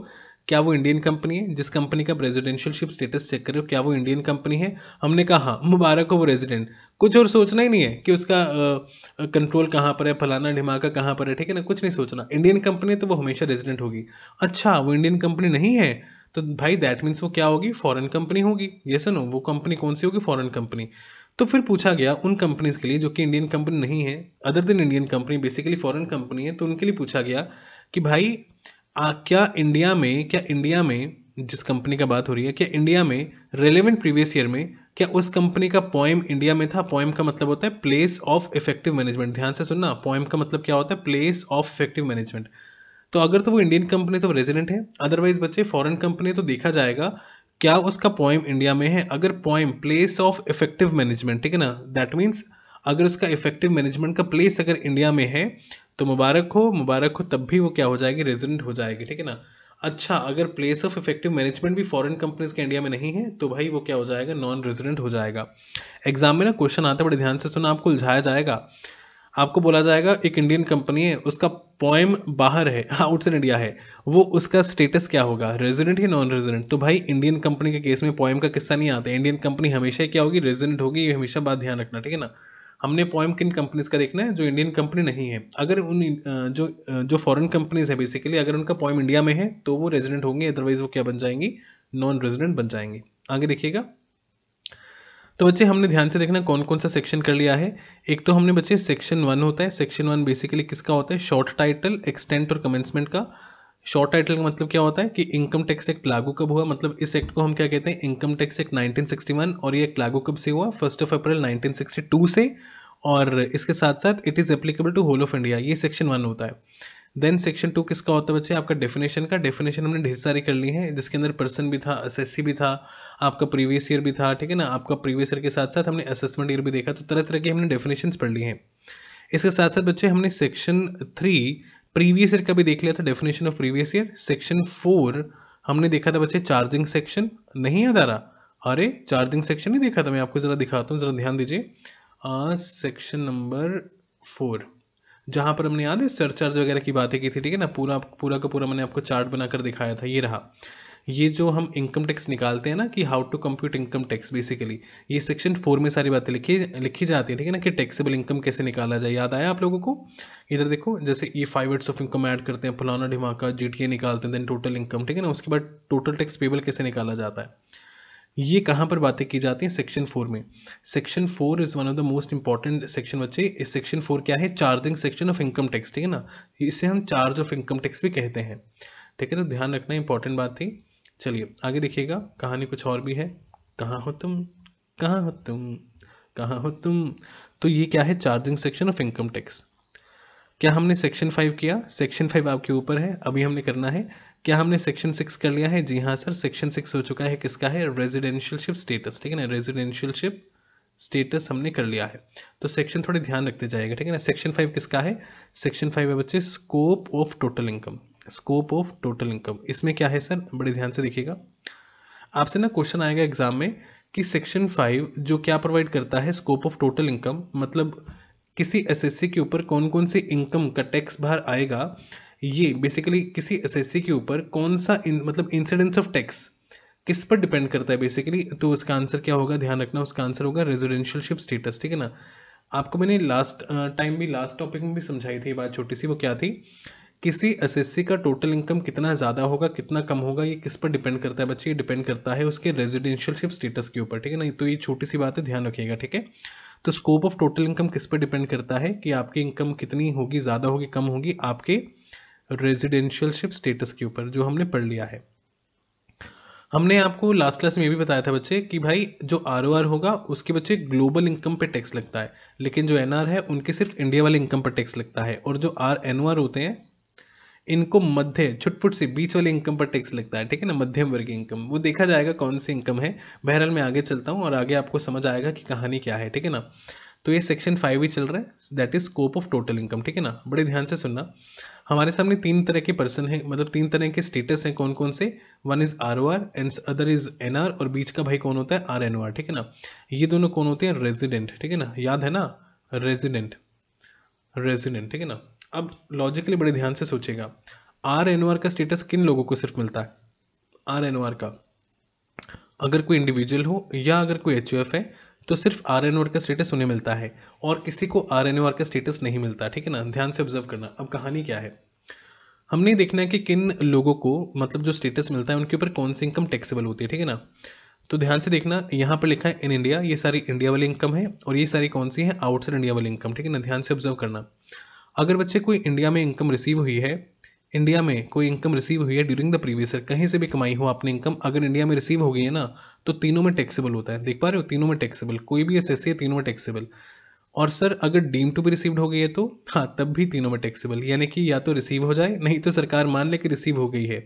क्या वो इंडियन कंपनी है जिस कंपनी का रेजिडेंशियलशिप स्टेटस चेक करो क्या वो इंडियन कंपनी है हमने कहा हाँ, मुबारक हो वो रेजिडेंट कुछ और सोचना ही नहीं है कि उसका कंट्रोल कहाँ पर है फलाना ढिमाका कहाँ पर है ठीक है ना कुछ नहीं सोचना इंडियन कंपनी तो वो हमेशा रेजिडेंट होगी अच्छा वो इंडियन कंपनी नहीं है तो भाई दैट मीन्स वो क्या होगी फॉरेन कंपनी होगी ये सुनो वो कंपनी कौन सी होगी फॉरेन कंपनी तो फिर पूछा गया उन कंपनीज़ के लिए जो कि इंडियन कंपनी नहीं है other than Indian company basically foreign company है तो उनके लिए पूछा गया कि भाई आ, क्या इंडिया में क्या इंडिया में जिस कंपनी का बात हो रही है क्या इंडिया में रेलेवेंट प्रीवियस ईयर में क्या उस कंपनी का पॉइम इंडिया में था पॉइम का मतलब होता है प्लेस ऑफ इफेक्टिव मैनेजमेंट ध्यान से सुनना पॉइम का मतलब क्या होता है प्लेस ऑफ इफेक्टिव मैनेजमेंट तो अगर तो वो इंडियन कंपनी तो रेजिडेंट है अदरवाइज बच्चे फॉरेन कंपनी तो देखा जाएगा क्या उसका पॉइंट इंडिया में है अगर point place of effective management ठीक है ना दैट मीन्स अगर उसका इफेक्टिव मैनेजमेंट का प्लेस अगर इंडिया में है तो मुबारक हो मुबारक हो तब भी वो क्या हो जाएगी रेजिडेंट हो जाएगी ठीक है ना अच्छा अगर प्लेस ऑफ इफेक्टिव मैनेजमेंट भी फॉरेन कंपनीज के इंडिया में नहीं है तो भाई वो क्या हो जाएगा नॉन रेजिडेंट हो जाएगा एग्जाम में ना क्वेश्चन आता है बड़े ध्यान से सुना आपको उलझाया जाएगा आपको बोला जाएगा एक इंडियन कंपनी है उसका पोएम बाहर है आउटसाइड इंडिया है वो उसका स्टेटस क्या होगा रेजिडेंट या नॉन रेजिडेंट तो भाई इंडियन कंपनी के केस में पोएम का किस्सा नहीं आता इंडियन कंपनी हमेशा क्या होगी रेजिडेंट होगी ये हमेशा बात ध्यान रखना ठीक है ना हमने पॉइंट किन कंपनीज का देखना है जो इंडियन कंपनी नहीं है अगर उन जो जो फॉरेन कंपनीज है बेसिकली अगर उनका पॉइंट इंडिया में है तो वो रेजिडेंट होंगे अदरवाइज वो क्या बन जाएंगी नॉन रेजिडेंट बन जाएंगे आगे देखिएगा तो बच्चे हमने ध्यान से देखना कौन कौन सा सेक्शन कर लिया है एक तो हमने बच्चे सेक्शन वन होता है सेक्शन वन बेसिकली किसका होता है शॉर्ट टाइटल एक्सटेंट और कमेंसमेंट का शॉर्ट टाइटल का मतलब क्या होता है कि इनकम टैक्स एक्ट लागू कब हुआ मतलब इस एक्ट को हम क्या कहते हैं इनकम टैक्स एक्ट 1961 और ये एक्ट लागू कब से हुआ फर्स्ट ऑफ अप्रैल 1962 से और इसके साथ साथ it is applicable to whole of India ये सेक्शन वन होता है देन सेक्शन टू किसका होता है बच्चे आपका डेफिनेशन का डेफिनेशन हमने ढेर सारी कर ली है जिसके अंदर पर्सन भी था एस भी था आपका प्रीवियस ईयर भी था ठीक है ना आपका प्रीवियस ईयर के साथ साथ हमने असेसमेंट ईयर भी देखा तो तरह तरह की हमने डेफिनेशन पढ़ ली है इसके साथ साथ बच्चे हमने सेक्शन थ्री प्रीवियस ईयर का भी देख लिया था definition of previous year section four हमने देखा था बच्चे चार्जिंग सेक्शन नहीं है दारा अरे चार्जिंग सेक्शन नहीं देखा था मैं आपको ज़रा दिखाता हूँ ज़रा ध्यान दीजिए सेक्शन नंबर फोर जहाँ पर हमने याद है सरचार्ज वगैरह की बातें की थी ठीक है ना पूरा पूरा का पूरा मैंने आपको चार्ट बनाकर दिखाया था ये रहा ये जो हम इनकम टैक्स निकालते हैं ना कि how to compute income tax basically ये सेक्शन फोर में सारी बातें लिखी लिखी जाती है ठीक है ना कि टैक्सेबल इनकम कैसे निकाला जाए याद आया आप लोगों को इधर देखो जैसे ये five heads of income add करते हैं फलाना ढिमाका जी निकालते हैं देन टोटल इनकम ठीक है ना उसके बाद टोटल टैक्स पेबल कैसे निकाला जाता है ये कहाँ पर बातें की जाती हैं सेक्शन फोर में section four is one of the most important section बच्चे इस सेक्शन फोर क्या है charging section of income tax ठीक है ना इसे हम चार्ज ऑफ इनकम टैक्स भी कहते हैं ठीक है तो ध्यान रखना इंपॉर्टेंट बात थी चलिए आगे देखिएगा कहानी कुछ और भी है कहाँ हो तुम कहाँ हो तुम कहाँ हो तुम तो ये क्या है charging section of income tax क्या हमने सेक्शन फाइव किया सेक्शन फाइव आपके ऊपर है अभी हमने करना है क्या हमने सेक्शन सिक्स कर लिया है जी हाँ सर सेक्शन सिक्स हो चुका है किसका है रेजिडेंशियलशिप स्टेटस ठीक है ना रेजिडेंशियलशिप स्टेटस हमने कर लिया है तो सेक्शन थोड़े ध्यान रखते जाएगा ठीक है ना सेक्शन फाइव किसका है सेक्शन फाइव है बच्चे scope of total income scope of total income इसमें क्या है सर बड़े ध्यान से देखिएगा आपसे ना क्वेश्चन आएगा एग्जाम में कि सेक्शन फाइव जो क्या प्रोवाइड करता है स्कोप ऑफ टोटल इनकम मतलब किसी एसएससी के ऊपर कौन कौन से इनकम का टैक्स भार आएगा ये बेसिकली किसी सी के ऊपर कौन सा इन, मतलब इंसिडेंस ऑफ टैक्स किस पर डिपेंड करता है बेसिकली तो उसका आंसर क्या होगा ध्यान रखना उसका आंसर होगा रेजिडेंशियलशिप स्टेटस ठीक है ना आपको मैंने लास्ट टाइम भी लास्ट टॉपिक में भी समझाई थी बात छोटी सी वो क्या थी किसी सी का टोटल इनकम कितना ज़्यादा होगा कितना कम होगा ये किस पर डिपेंड करता है बच्चे ये डिपेंड करता है उसके रेजिडेंशियलशिप स्टेटस के ऊपर ठीक है ना तो ये छोटी सी बात है ध्यान रखिएगा ठीक है तो स्कोप ऑफ टोटल इनकम किस पर डिपेंड करता है कि आपकी इनकम कितनी होगी ज़्यादा होगी कम होगी आपके रेजिडेंशियलशिप स्टेटस के ऊपर जो हमने पढ़ लिया है हमने आपको लास्ट क्लास में भी बताया था बच्चे कि भाई जो आर ओ आर होगा उसके बच्चे ग्लोबल इनकम पे टैक्स लगता है लेकिन जो एन आर है उनके सिर्फ इंडिया वाले इनकम पर टैक्स लगता है और जो आर एन ओ आर होते हैं इनको मध्य छुटपुट से बीच वाले इनकम पर टैक्स लगता है ठीक है ना मध्यम वर्ग इनकम वो देखा जाएगा कौन सी इनकम है बहरहाल मैं आगे चलता हूँ और आगे आपको समझ आएगा कि कहानी क्या है ठीक है ना तो ये सेक्शन फाइव ही चल रहा है that is scope of total income ठीक है ना बड़े ध्यान से सुनना हमारे सामने तीन तरह के पर्सन हैं मतलब तीन तरह के स्टेटस हैं कौन कौन से one is R O R and other is N R और बीच का भाई कौन होता है आर एन ओ आर ठीक है ना ये दोनों कौन होते हैं रेजिडेंट ठीक है ना याद है ना रेजिडेंट रेजिडेंट ठीक है ना अब लॉजिकली बड़े ध्यान से सोचेगा आर एन का स्टेटस किन लोगों को सिर्फ मिलता है आर एन का अगर कोई इंडिविजुअल हो या अगर कोई एच ओ एफ है तो सिर्फ आर एन ओ आर का स्टेटस उन्हें मिलता है और किसी को आर एन ओ आर का स्टेटस नहीं मिलता ठीक है ना ध्यान से ऑब्जर्व करना अब कहानी क्या है हमने देखना है कि किन लोगों को मतलब जो स्टेटस मिलता है उनके ऊपर कौन सी इनकम टैक्सेबल होती है ठीक है ना तो ध्यान से देखना यहाँ पर लिखा है इन इंडिया ये सारी इंडिया वाली इनकम है और ये सारी कौन सी है आउटसाइड इंडिया वाली इनकम ठीक है ना ध्यान से ऑब्जर्व करना अगर बच्चे कोई इंडिया में इनकम रिसीव हुई है इंडिया में कोई इनकम रिसीव हुई है ड्यूरिंग द प्रीवियस ईयर कहीं से भी कमाई हो आपने इनकम अगर इंडिया में रिसीव हो गई है ना तो तीनों में टैक्सेबल होता है देख पा रहे हो तीनों में टैक्सेबल कोई भी एस एस तीनों में टैक्सेबल और सर अगर डीम टू भी रिसीव्ड हो गई है तो हाँ तब भी तीनों में टैक्सेबल यानी कि या तो रिसीव हो जाए नहीं तो सरकार मान ले कि रिसीव हो गई है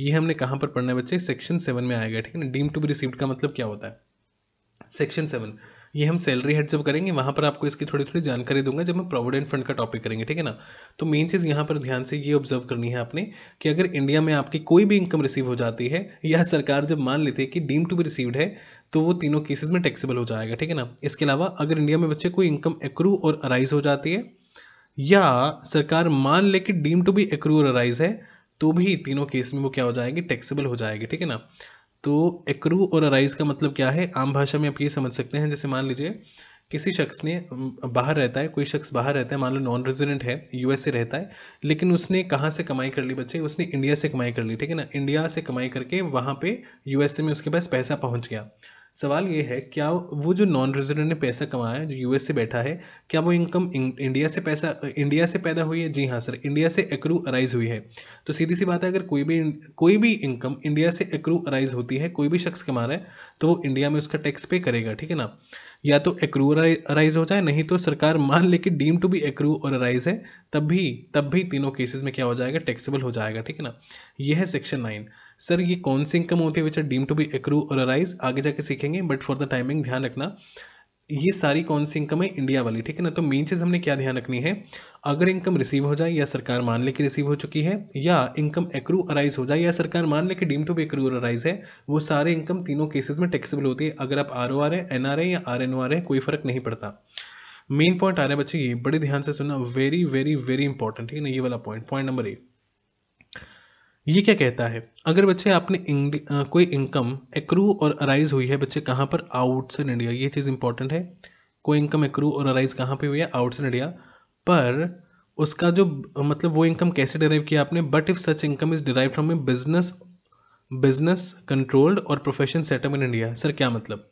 ये हमने कहाँ पर पढ़ना है बच्चे सेक्शन सेवन में आएगा ठीक है ना डीम टू भी रिसीव्ड का मतलब क्या होता है सेक्शन सेवन ये हम सैलरी हेड जब करेंगे वहाँ पर आपको इसकी थोड़ी थोड़ी जानकारी दूंगा जब हम प्रोविडेंट फंड का टॉपिक करेंगे ठीक है ना तो मेन चीज़ यहाँ पर ध्यान से ये ऑब्जर्व करनी है आपने कि अगर इंडिया में आपकी कोई भी इनकम रिसीव हो जाती है या सरकार जब मान लेती है कि डीम टू बी रिसीव्ड है तो वो तीनों केसेज में टैक्सेबल हो जाएगा ठीक है ना इसके अलावा अगर इंडिया में बच्चे कोई इनकम एक्रू और अराइज हो जाती है या सरकार मान ले कि deem to be accrue or arise है तो भी तीनों केस में वो क्या हो जाएगी टैक्सेबल हो जाएगी ठीक है ना तो एक्रू और अराइज का मतलब क्या है आम भाषा में आप ये समझ सकते हैं जैसे मान लीजिए किसी शख्स ने बाहर रहता है कोई शख्स बाहर रहता है मान लो नॉन रेजिडेंट है यूएसए रहता है लेकिन उसने कहाँ से कमाई कर ली बच्चे उसने इंडिया से कमाई कर ली ठीक है ना इंडिया से कमाई करके वहाँ पे यूएसए में उसके पास पैसा पहुँच गया सवाल ये है क्या वो जो नॉन रेजिडेंट ने पैसा कमाया है जो यूएस से बैठा है क्या वो इनकम इंडिया से पैसा इंडिया से पैदा हुई है जी हाँ सर इंडिया से एक्रू अराइज हुई है तो सीधी सी बात है अगर कोई भी कोई भी इनकम इंडिया से एक्रू अराइज होती है कोई भी शख्स कमा रहा है तो वो इंडिया में उसका टैक्स पे करेगा ठीक है ना या तो एक्रू अराइज हो जाए नहीं तो सरकार मान ले कि deem to be accrue or arise है तब भी तब भी तीनों केसेस में क्या हो जाएगा टैक्सेबल हो जाएगा ठीक है ना यह है सेक्शन नाइन सर ये कौन सी इनकम होती है which are deem to be accrue or arise आगे जाके सीखेंगे बट फॉर द टाइमिंग ध्यान रखना ये सारी कौन सी इनकम है इंडिया वाली ठीक है ना तो मेन चीज़ हमने क्या ध्यान रखनी है अगर इनकम रिसीव हो जाए या सरकार मान ले कि रिसीव हो चुकी है या इनकम एक्रू अराइज हो जाए या सरकार मान ले कि deem to be accrue arise है वो सारे इनकम तीनों केसेस में टैक्सेबल होती है अगर आप आर ओ आर है एन आर है या आर एन ओ आर है कोई फर्क नहीं पड़ता मेन पॉइंट आ रहा है बच्चे ये बड़े ध्यान से सुनना वेरी वेरी वेरी इंपॉर्टेंट ठीक है ना ये वाला पॉइंट पॉइंट नंबर एक ये क्या कहता है अगर बच्चे आपने कोई इनकम एक्रू और अराइज हुई है बच्चे कहाँ पर आउटसाइड इंडिया ये चीज़ इंपॉर्टेंट है कोई इनकम एक्रू और अराइज कहाँ पे हुई है आउटसाइड इंडिया पर उसका जो मतलब वो इनकम कैसे डिराइव किया आपने but if such income is derive from a business business controlled or profession set up in India sir क्या मतलब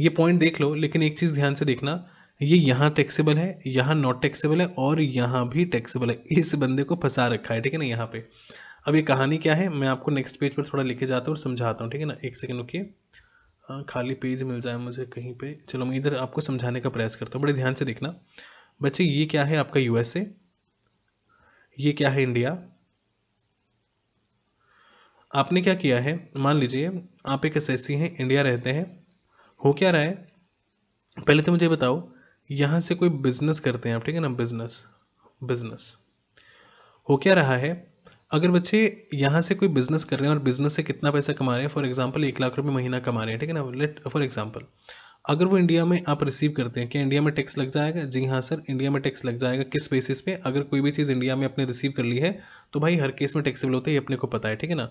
ये पॉइंट देख लो लेकिन एक चीज़ ध्यान से देखना ये यहाँ टैक्सेबल है यहाँ नॉट टैक्सेबल है और यहाँ भी टैक्सेबल है इस बंदे को फंसा रखा है ठीक है ना यहाँ पे अब ये कहानी क्या है मैं आपको नेक्स्ट पेज पर थोड़ा लेके जाता हूँ और समझाता हूँ ठीक है ना एक सेकेंड रुकिए खाली पेज मिल जाए मुझे कहीं पे चलो मैं इधर आपको समझाने का प्रयास करता हूँ बड़े ध्यान से देखना बच्चे ये क्या है आपका यूएसए ये क्या है इंडिया आपने क्या किया है मान लीजिए आप एक एस हैं इंडिया रहते हैं हो क्या रहा है पहले तो मुझे बताओ यहाँ से कोई बिजनेस करते हैं आप ठीक है ना बिजनेस बिजनेस हो क्या रहा है अगर बच्चे यहाँ से कोई बिजनेस कर रहे हैं और बिजनेस से कितना पैसा कमा रहे हैं फॉर एग्जाम्पल एक लाख रुपये महीना कमा रहे हैं ठीक है ना लेट फॉर एग्जाम्पल अगर वो इंडिया में आप रिसीव करते हैं क्या इंडिया में टैक्स लग जाएगा जी हाँ सर इंडिया में टैक्स लग जाएगा किस बेसिस पे अगर कोई भी चीज़ इंडिया में आपने रिसीव कर ली है तो भाई हर केस में टैक्सेबल होता है ये अपने को पता है ठीक है ना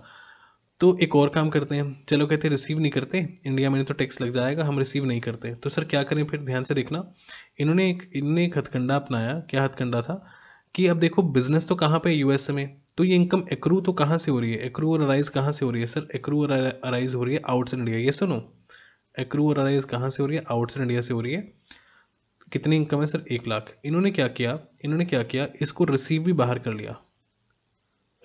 तो एक और काम करते हैं चलो कहते हैं रिसीव नहीं करते इंडिया में तो टैक्स लग जाएगा हम रिसीव नहीं करते तो सर क्या करें फिर ध्यान से देखना इन्होंने एक इन्होंने एक हथकंडा अपनाया क्या हथकंडा था कि अब देखो बिजनेस तो कहाँ पे यूएस में तो ये इनकम एक्रू तो कहाँ से हो रही है एक्रू और अराइज कहाँ से हो रही है सर एक्रू और अराइज हो रही है आउटसाइड इंडिया ये सुनो एक्रू और अराइज कहाँ से हो रही है आउटसाइड इंडिया से हो रही है कितनी इनकम है सर एक लाख इन्होंने क्या किया इन्होंने क्या किया इसको रिसीव भी बाहर कर लिया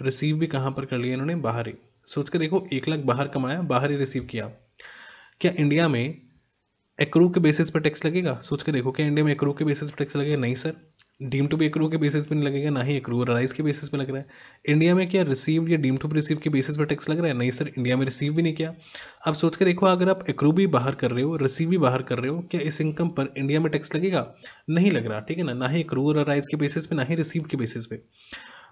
रिसीव भी कहाँ पर कर लिया इन्होंने बाहर ही सोच के देखो एक लाख बाहर कमाया बाहर ही रिसीव किया क्या इंडिया में एक्रू के बेसिस पर टैक्स लगेगा सोच के देखो क्या इंडिया में एक्रू के बेसिस पर टैक्स लगेगा नहीं sir deem to be accrue के बेसिस पे नहीं लगेगा ना ही एक्रू राइज के बेसिस पे लग रहा है इंडिया में क्या रिसीव या डीम टू रिसीव के बेसिस पे टैक्स लग रहा है नहीं सर इंडिया में रिसीव भी नहीं किया अब सोच के देखो अगर आप एक भी बाहर कर रहे हो रिसीव भी बाहर कर रहे हो क्या इस इनकम पर इंडिया में टैक्स लगेगा नहीं लग रहा ठीक है ना ना ही एक और के बेसिस पे ना ही रिसीव के बेसिस पे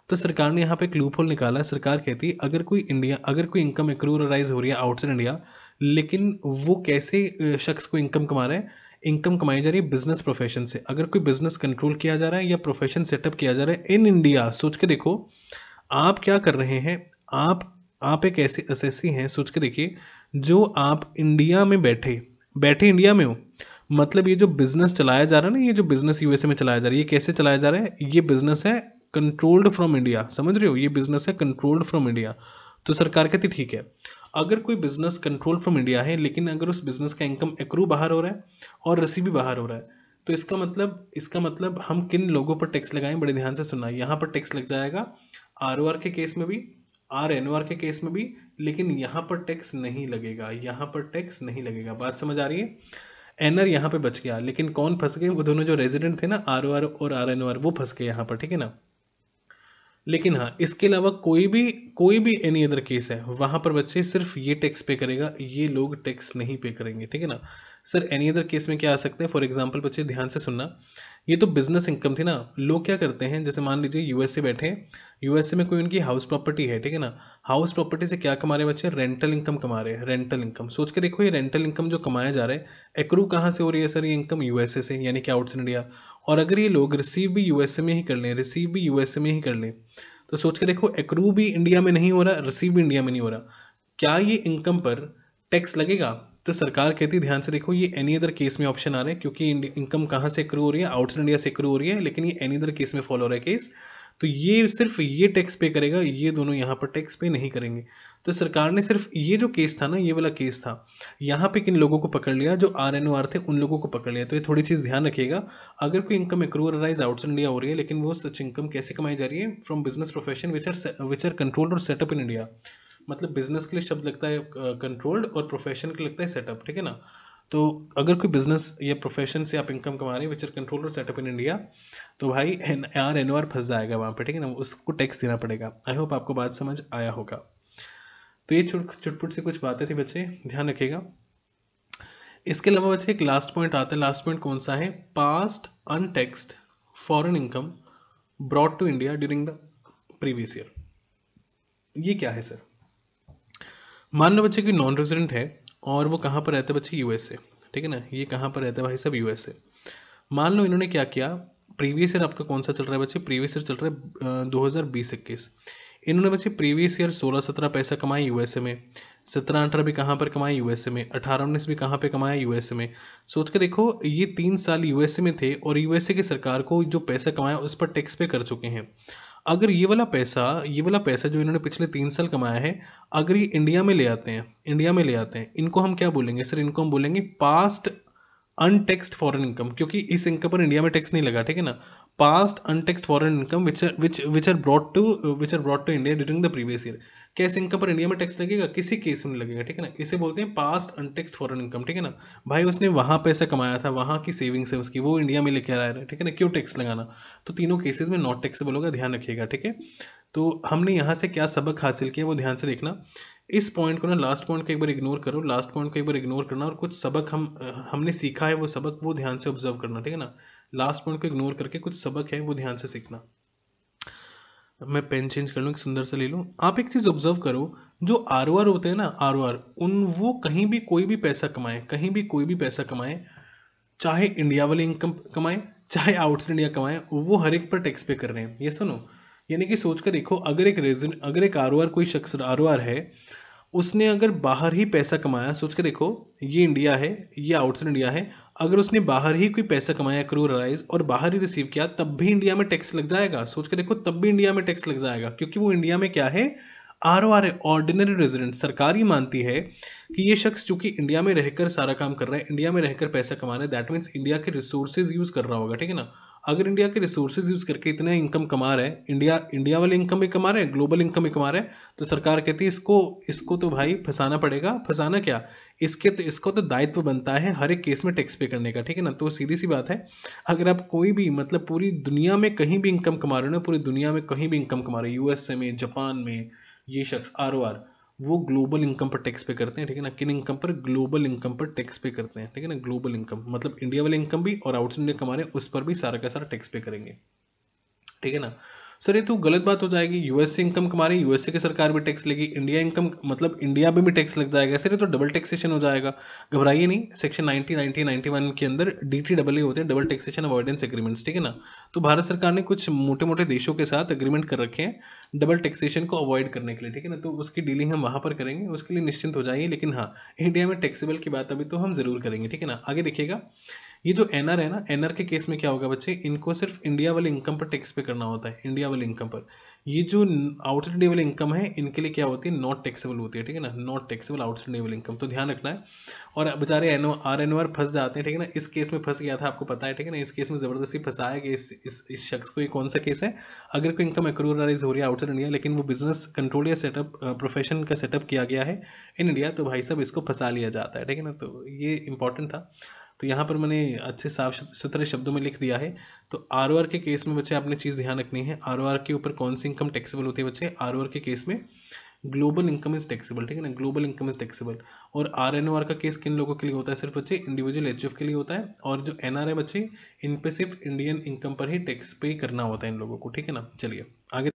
तो सरकार ने यहाँ पे एक लूप होल निकाला सरकार कहती है अगर कोई इंडिया अगर कोई इनकम एक्रू हो रही है आउटसाइड इंडिया लेकिन वो कैसे शख्स को इनकम कमा रहा है इनकम कमाई जा रही है बिजनेस प्रोफेशन से अगर कोई बिजनेस कंट्रोल किया जा रहा है या प्रोफेशन सेटअप किया जा रहा है इन इंडिया सोच के देखो आप क्या कर रहे हैं आप आप एक ऐसे सी हैं सोच के देखिए जो आप इंडिया में बैठे बैठे इंडिया में हो मतलब ये जो बिजनेस चलाया जा रहा है ना ये जो बिजनेस यूएसए में चलाया जा रहा है ये कैसे चलाया जा रहा है ये बिजनेस है कंट्रोल्ड फ्रॉम इंडिया समझ रहे हो ये बिजनेस है कंट्रोल्ड फ्रॉम इंडिया तो सरकार कहती ठीक है अगर कोई बिजनेस कंट्रोल फ्रॉम इंडिया है लेकिन अगर उस बिजनेस का इनकम एक्रू बाहर हो रहा है और रसी भी बाहर हो रहा है तो इसका मतलब इसका मतलब हम किन लोगों पर टैक्स लगाएं बड़े ध्यान से है यहाँ पर टैक्स लग जाएगा आर ओ आर के केस में भी आर एन ओ आर के केस में भी लेकिन यहाँ पर टैक्स नहीं लगेगा यहाँ पर टैक्स नहीं लगेगा बात समझ आ रही है एनआर यहाँ पर बच गया लेकिन कौन फंस गए वो दोनों जो रेजिडेंट थे ना आर ओ आर और आर एन वो फंस गए यहाँ पर ठीक है ना लेकिन हाँ इसके अलावा कोई भी कोई भी एनी अदर केस है वहाँ पर बच्चे सिर्फ ये टैक्स पे करेगा ये लोग टैक्स नहीं पे करेंगे ठीक है ना सर एनी अदर केस में क्या आ सकते हैं फॉर एग्जाम्पल बच्चे ध्यान से सुनना ये तो बिजनेस इनकम थी ना लोग क्या करते हैं जैसे मान लीजिए यूएसए बैठे यूएसए में कोई उनकी हाउस प्रॉपर्टी है ठीक है ना हाउस प्रॉपर्टी से क्या कमा रहे बच्चे रेंटल इनकम कमा रहे हैं रेंटल इनकम सोच के देखो ये रेंटल इनकम जो कमाया जा रहा है एक्रू कहाँ से हो रही है सर ये इनकम यूएसए से यानी कि आउटसाइड इंडिया और अगर ये लोग रिसीव भी यूएसए में ही कर लें रिसीव भी यूएसए में ही कर लें तो सोच के देखो एक्रू भी इंडिया में नहीं हो रहा रिसीव भी इंडिया में नहीं हो रहा क्या ये इनकम पर टैक्स लगेगा तो सरकार कहती ध्यान से देखो ये एनी अदर केस में ऑप्शन आ रहे हैं क्योंकि इनकम कहाँ से क्रू हो रही है आउटसाइड इंडिया से क्रू हो रही है लेकिन ये एनी अदर केस में फॉलो हो रहा है केस तो ये सिर्फ ये टैक्स पे करेगा ये दोनों यहाँ पर टैक्स पे नहीं करेंगे तो सरकार ने सिर्फ ये जो केस था ना ये वाला केस था यहाँ पे किन लोगों को पकड़ लिया जो आर एन आर थे उन लोगों को पकड़ लिया तो ये थोड़ी चीज़ ध्यान रखिएगा अगर कोई इनकम राइज आउटसाइड इंडिया हो रही है लेकिन वो सच इनकम कैसे कमाई जा रही है from business profession which are which are controlled or set up in India मतलब बिजनेस के लिए शब्द लगता है कंट्रोल्ड और प्रोफेशन के लगता है सेटअप ठीक है ना तो अगर कोई बिजनेस या प्रोफेशन से आप इनकम कमा रहे हैं which are control or set up in India तो भाई एन आर एन फंस जाएगा वहाँ पर ठीक है ना उसको टैक्स देना पड़ेगा आई होप आपको बात समझ आया होगा तो ये चुटपुट से कुछ बातें थी बच्चे ध्यान रखिएगा इसके अलावा बच्चे एक लास्ट पॉइंट आता है लास्ट पॉइंट कौन सा है past untaxed foreign income brought to India during the previous year ये क्या है सर मान लो बच्चे की नॉन रेजिडेंट है और वो कहाँ पर रहते हैं बच्चे यूएसए ठीक है ना ये कहाँ पर रहता है भाई सब यूएसए मान लो इन्होंने क्या किया प्रीवियस ईयर आपका कौन सा चल रहा है बच्चे प्रीवियस ईयर चल रहा है दो हज़ार बीस इक्कीस इन्होंने बच्चे प्रीवियस ईयर सोलह सत्रह पैसा कमाए यूएसए में सत्रह अठारह भी कहाँ पर कमाए यूएसए में अठारह उन्नीस भी कहाँ पे कमाया यूएसए में सोच के देखो ये तीन साल यूएसए में थे और यूएसए की सरकार को जो पैसा कमाया उस पर टैक्स पे कर चुके हैं अगर ये वाला पैसा ये वाला पैसा जो इन्होंने पिछले तीन साल कमाया है अगर ये इंडिया में ले आते हैं इंडिया में ले आते हैं इनको हम क्या बोलेंगे सर इनको हम बोलेंगे पास्ट अनटेक्सड फॉरेन इनकम क्योंकि इस इनकम पर इंडिया में टैक्स नहीं लगा ठीक है ना past untaxed foreign income which are which which are brought to which are brought to India during the previous year कैसे इनकम पर इंडिया में टैक्स लगेगा किसी केस में लगेगा ठीक है ना इसे बोलते हैं पास्ट अनटेक्स फॉरन इनकम ठीक है ना भाई उसने वहाँ पैसा कमाया था वहाँ की सेविंग्स है उसकी वो इंडिया में लेकर आया है ठीक है ना क्यों टैक्स लगाना तो तीनों केसेज में नॉट टैक्सेबल होगा ध्यान रखिएगा ठीक है तो हमने यहाँ से क्या सबक हासिल किया वो ध्यान से देखना इस पॉइंट को ना लास्ट पॉइंट को एक बार इग्नोर करो लास्ट पॉइंट को एक बार इग्नोर करना और कुछ सबक हम हमने सीखा है वो सबक वो ध्यान से ऑब्जर्व करना ठीक है ना लास्ट पॉइंट को इग्नोर करके कुछ सबक है वो ध्यान से सीखना मैं पेन चेंज कर लूँ एक सुंदर से ले लूँ आप एक चीज़ ऑब्जर्व करो जो आर आर होते हैं ना आर आर उन वो कहीं भी कोई भी पैसा कमाए कहीं भी कोई भी पैसा कमाए चाहे इंडिया वाले इनकम कमाएं चाहे आउटसाइड इंडिया कमाएं वो हर एक पर टैक्स पे कर रहे हैं ये सुनो यानी कि सोच कर देखो अगर एक रेजन अगर एक आर आर कोई शख्स आर आर है उसने अगर बाहर ही पैसा कमाया सोच कर देखो ये इंडिया है ये आउटसाइड इंडिया है अगर उसने बाहर ही कोई पैसा कमाया क्रू राइज और बाहर ही रिसीव किया तब भी इंडिया में टैक्स लग जाएगा सोच के देखो तब भी इंडिया में टैक्स लग जाएगा क्योंकि वो इंडिया में क्या है आर ओ आर ऑर्डिनरी रेजिडेंट सरकार मानती है कि ये शख्स चूंकि इंडिया में रहकर सारा काम कर रहा है इंडिया में रहकर पैसा कमा रहा है दैट मीन्स इंडिया के रिसोर्सेज यूज कर रहा होगा ठीक है ना अगर इंडिया के रिसोर्सेज यूज़ करके इतने इनकम कमा रहे हैं इंडिया इंडिया वाले इनकम भी कमा रहे हैं ग्लोबल इनकम भी कमा रहे हैं तो सरकार कहती है इसको इसको तो भाई फंसाना पड़ेगा फंसाना क्या इसके तो इसको तो दायित्व बनता है हर एक केस में टैक्स पे करने का ठीक है ना तो सीधी सी बात है अगर आप कोई भी मतलब पूरी दुनिया में कहीं भी इनकम कमा रहे हो ना पूरी दुनिया में कहीं भी इनकम कमा रहे हो यूएसए में जापान में ये शख्स आर ओ आर वो ग्लोबल इनकम पर टैक्स पे करते हैं ठीक है ना किन इनकम पर ग्लोबल इनकम पर टैक्स पे करते हैं ठीक है ना ग्लोबल इनकम मतलब इंडिया वाले इनकम भी और आउटसाइड इंडिया कमा रहे हैं उस पर भी सारा का सारा टैक्स पे करेंगे ठीक है ना सर ये तो गलत बात हो जाएगी यूएसए इनकम कमा रही यूएसए की सरकार भी टैक्स लेगी इंडिया इनकम मतलब इंडिया में भी टैक्स लग जाएगा सर ये तो डबल टैक्सेशन हो जाएगा घबराइए नहीं section ninety ninety ninety one के अंदर डी टी डबल होते हैं डबल टैक्सेशन अवॉइडेंस एग्रीमेंट्स ठीक है ना तो भारत सरकार ने कुछ मोटे मोटे देशों के साथ अग्रीमेंट कर रखे हैं डबल टैक्सेशन को अवॉइड करने के लिए ठीक है ना तो उसकी डीलिंग हम वहाँ पर करेंगे उसके लिए निश्चिंत हो जाइए लेकिन हाँ इंडिया में टैक्सेबल की बात अभी तो हम जरूर करेंगे ठीक है ना आगे देखिएगा ये जो एनआर है ना एनआर के केस में क्या होगा बच्चे इनको सिर्फ इंडिया वाले इनकम पर टैक्स पे करना होता है इंडिया वाले इनकम पर ये जो आउटसाइड इंडिया वाली इनकम है इनके लिए क्या होती है नॉट टैक्सेबल होती है ठीक है ना नॉट टैक्सेबल आउटसाइड इंडिया वाली इनकम तो ध्यान रखना है और बेचारे एन आर एन आर फंस जाते हैं ठीक है ना इस केस में फंस गया था आपको पता है ठीक है ना इस केस में जबरदस्ती फंसाया कि इस इस, इस शख्स को ये कौन सा केस है अगर कोई इनकम एक्रोराइज हो रही है आउटसाइड इंडिया लेकिन वो बिजनेस कंट्रोल या सेटअप प्रोफेशन का सेटअप किया गया है इन इंडिया तो भाई साहब इसको फंसा लिया जाता है ठीक है ना तो ये इंपॉर्टेंट था तो यहाँ पर मैंने अच्छे साफ सुथरे शब्दों में लिख दिया है तो आर ओ आर के केस में बच्चे आपने चीज़ ध्यान रखनी है आर ओ आर के ऊपर कौन सी इनकम टैक्सेबल होती है बच्चे आर ओ आर के केस में ग्लोबल इनकम इज टैक्सेबल ठीक है ना ग्लोबल इनकम इज टैक्सेबल और आर एन आर का केस किन लोगों के लिए होता है सिर्फ बच्चे इंडिविजुअल एच एफ के लिए होता है और जो एन आर है बच्चे इन पे सिर्फ इंडियन इनकम पर ही टैक्स पे करना होता है इन लोगों को ठीक है ना चलिए आगे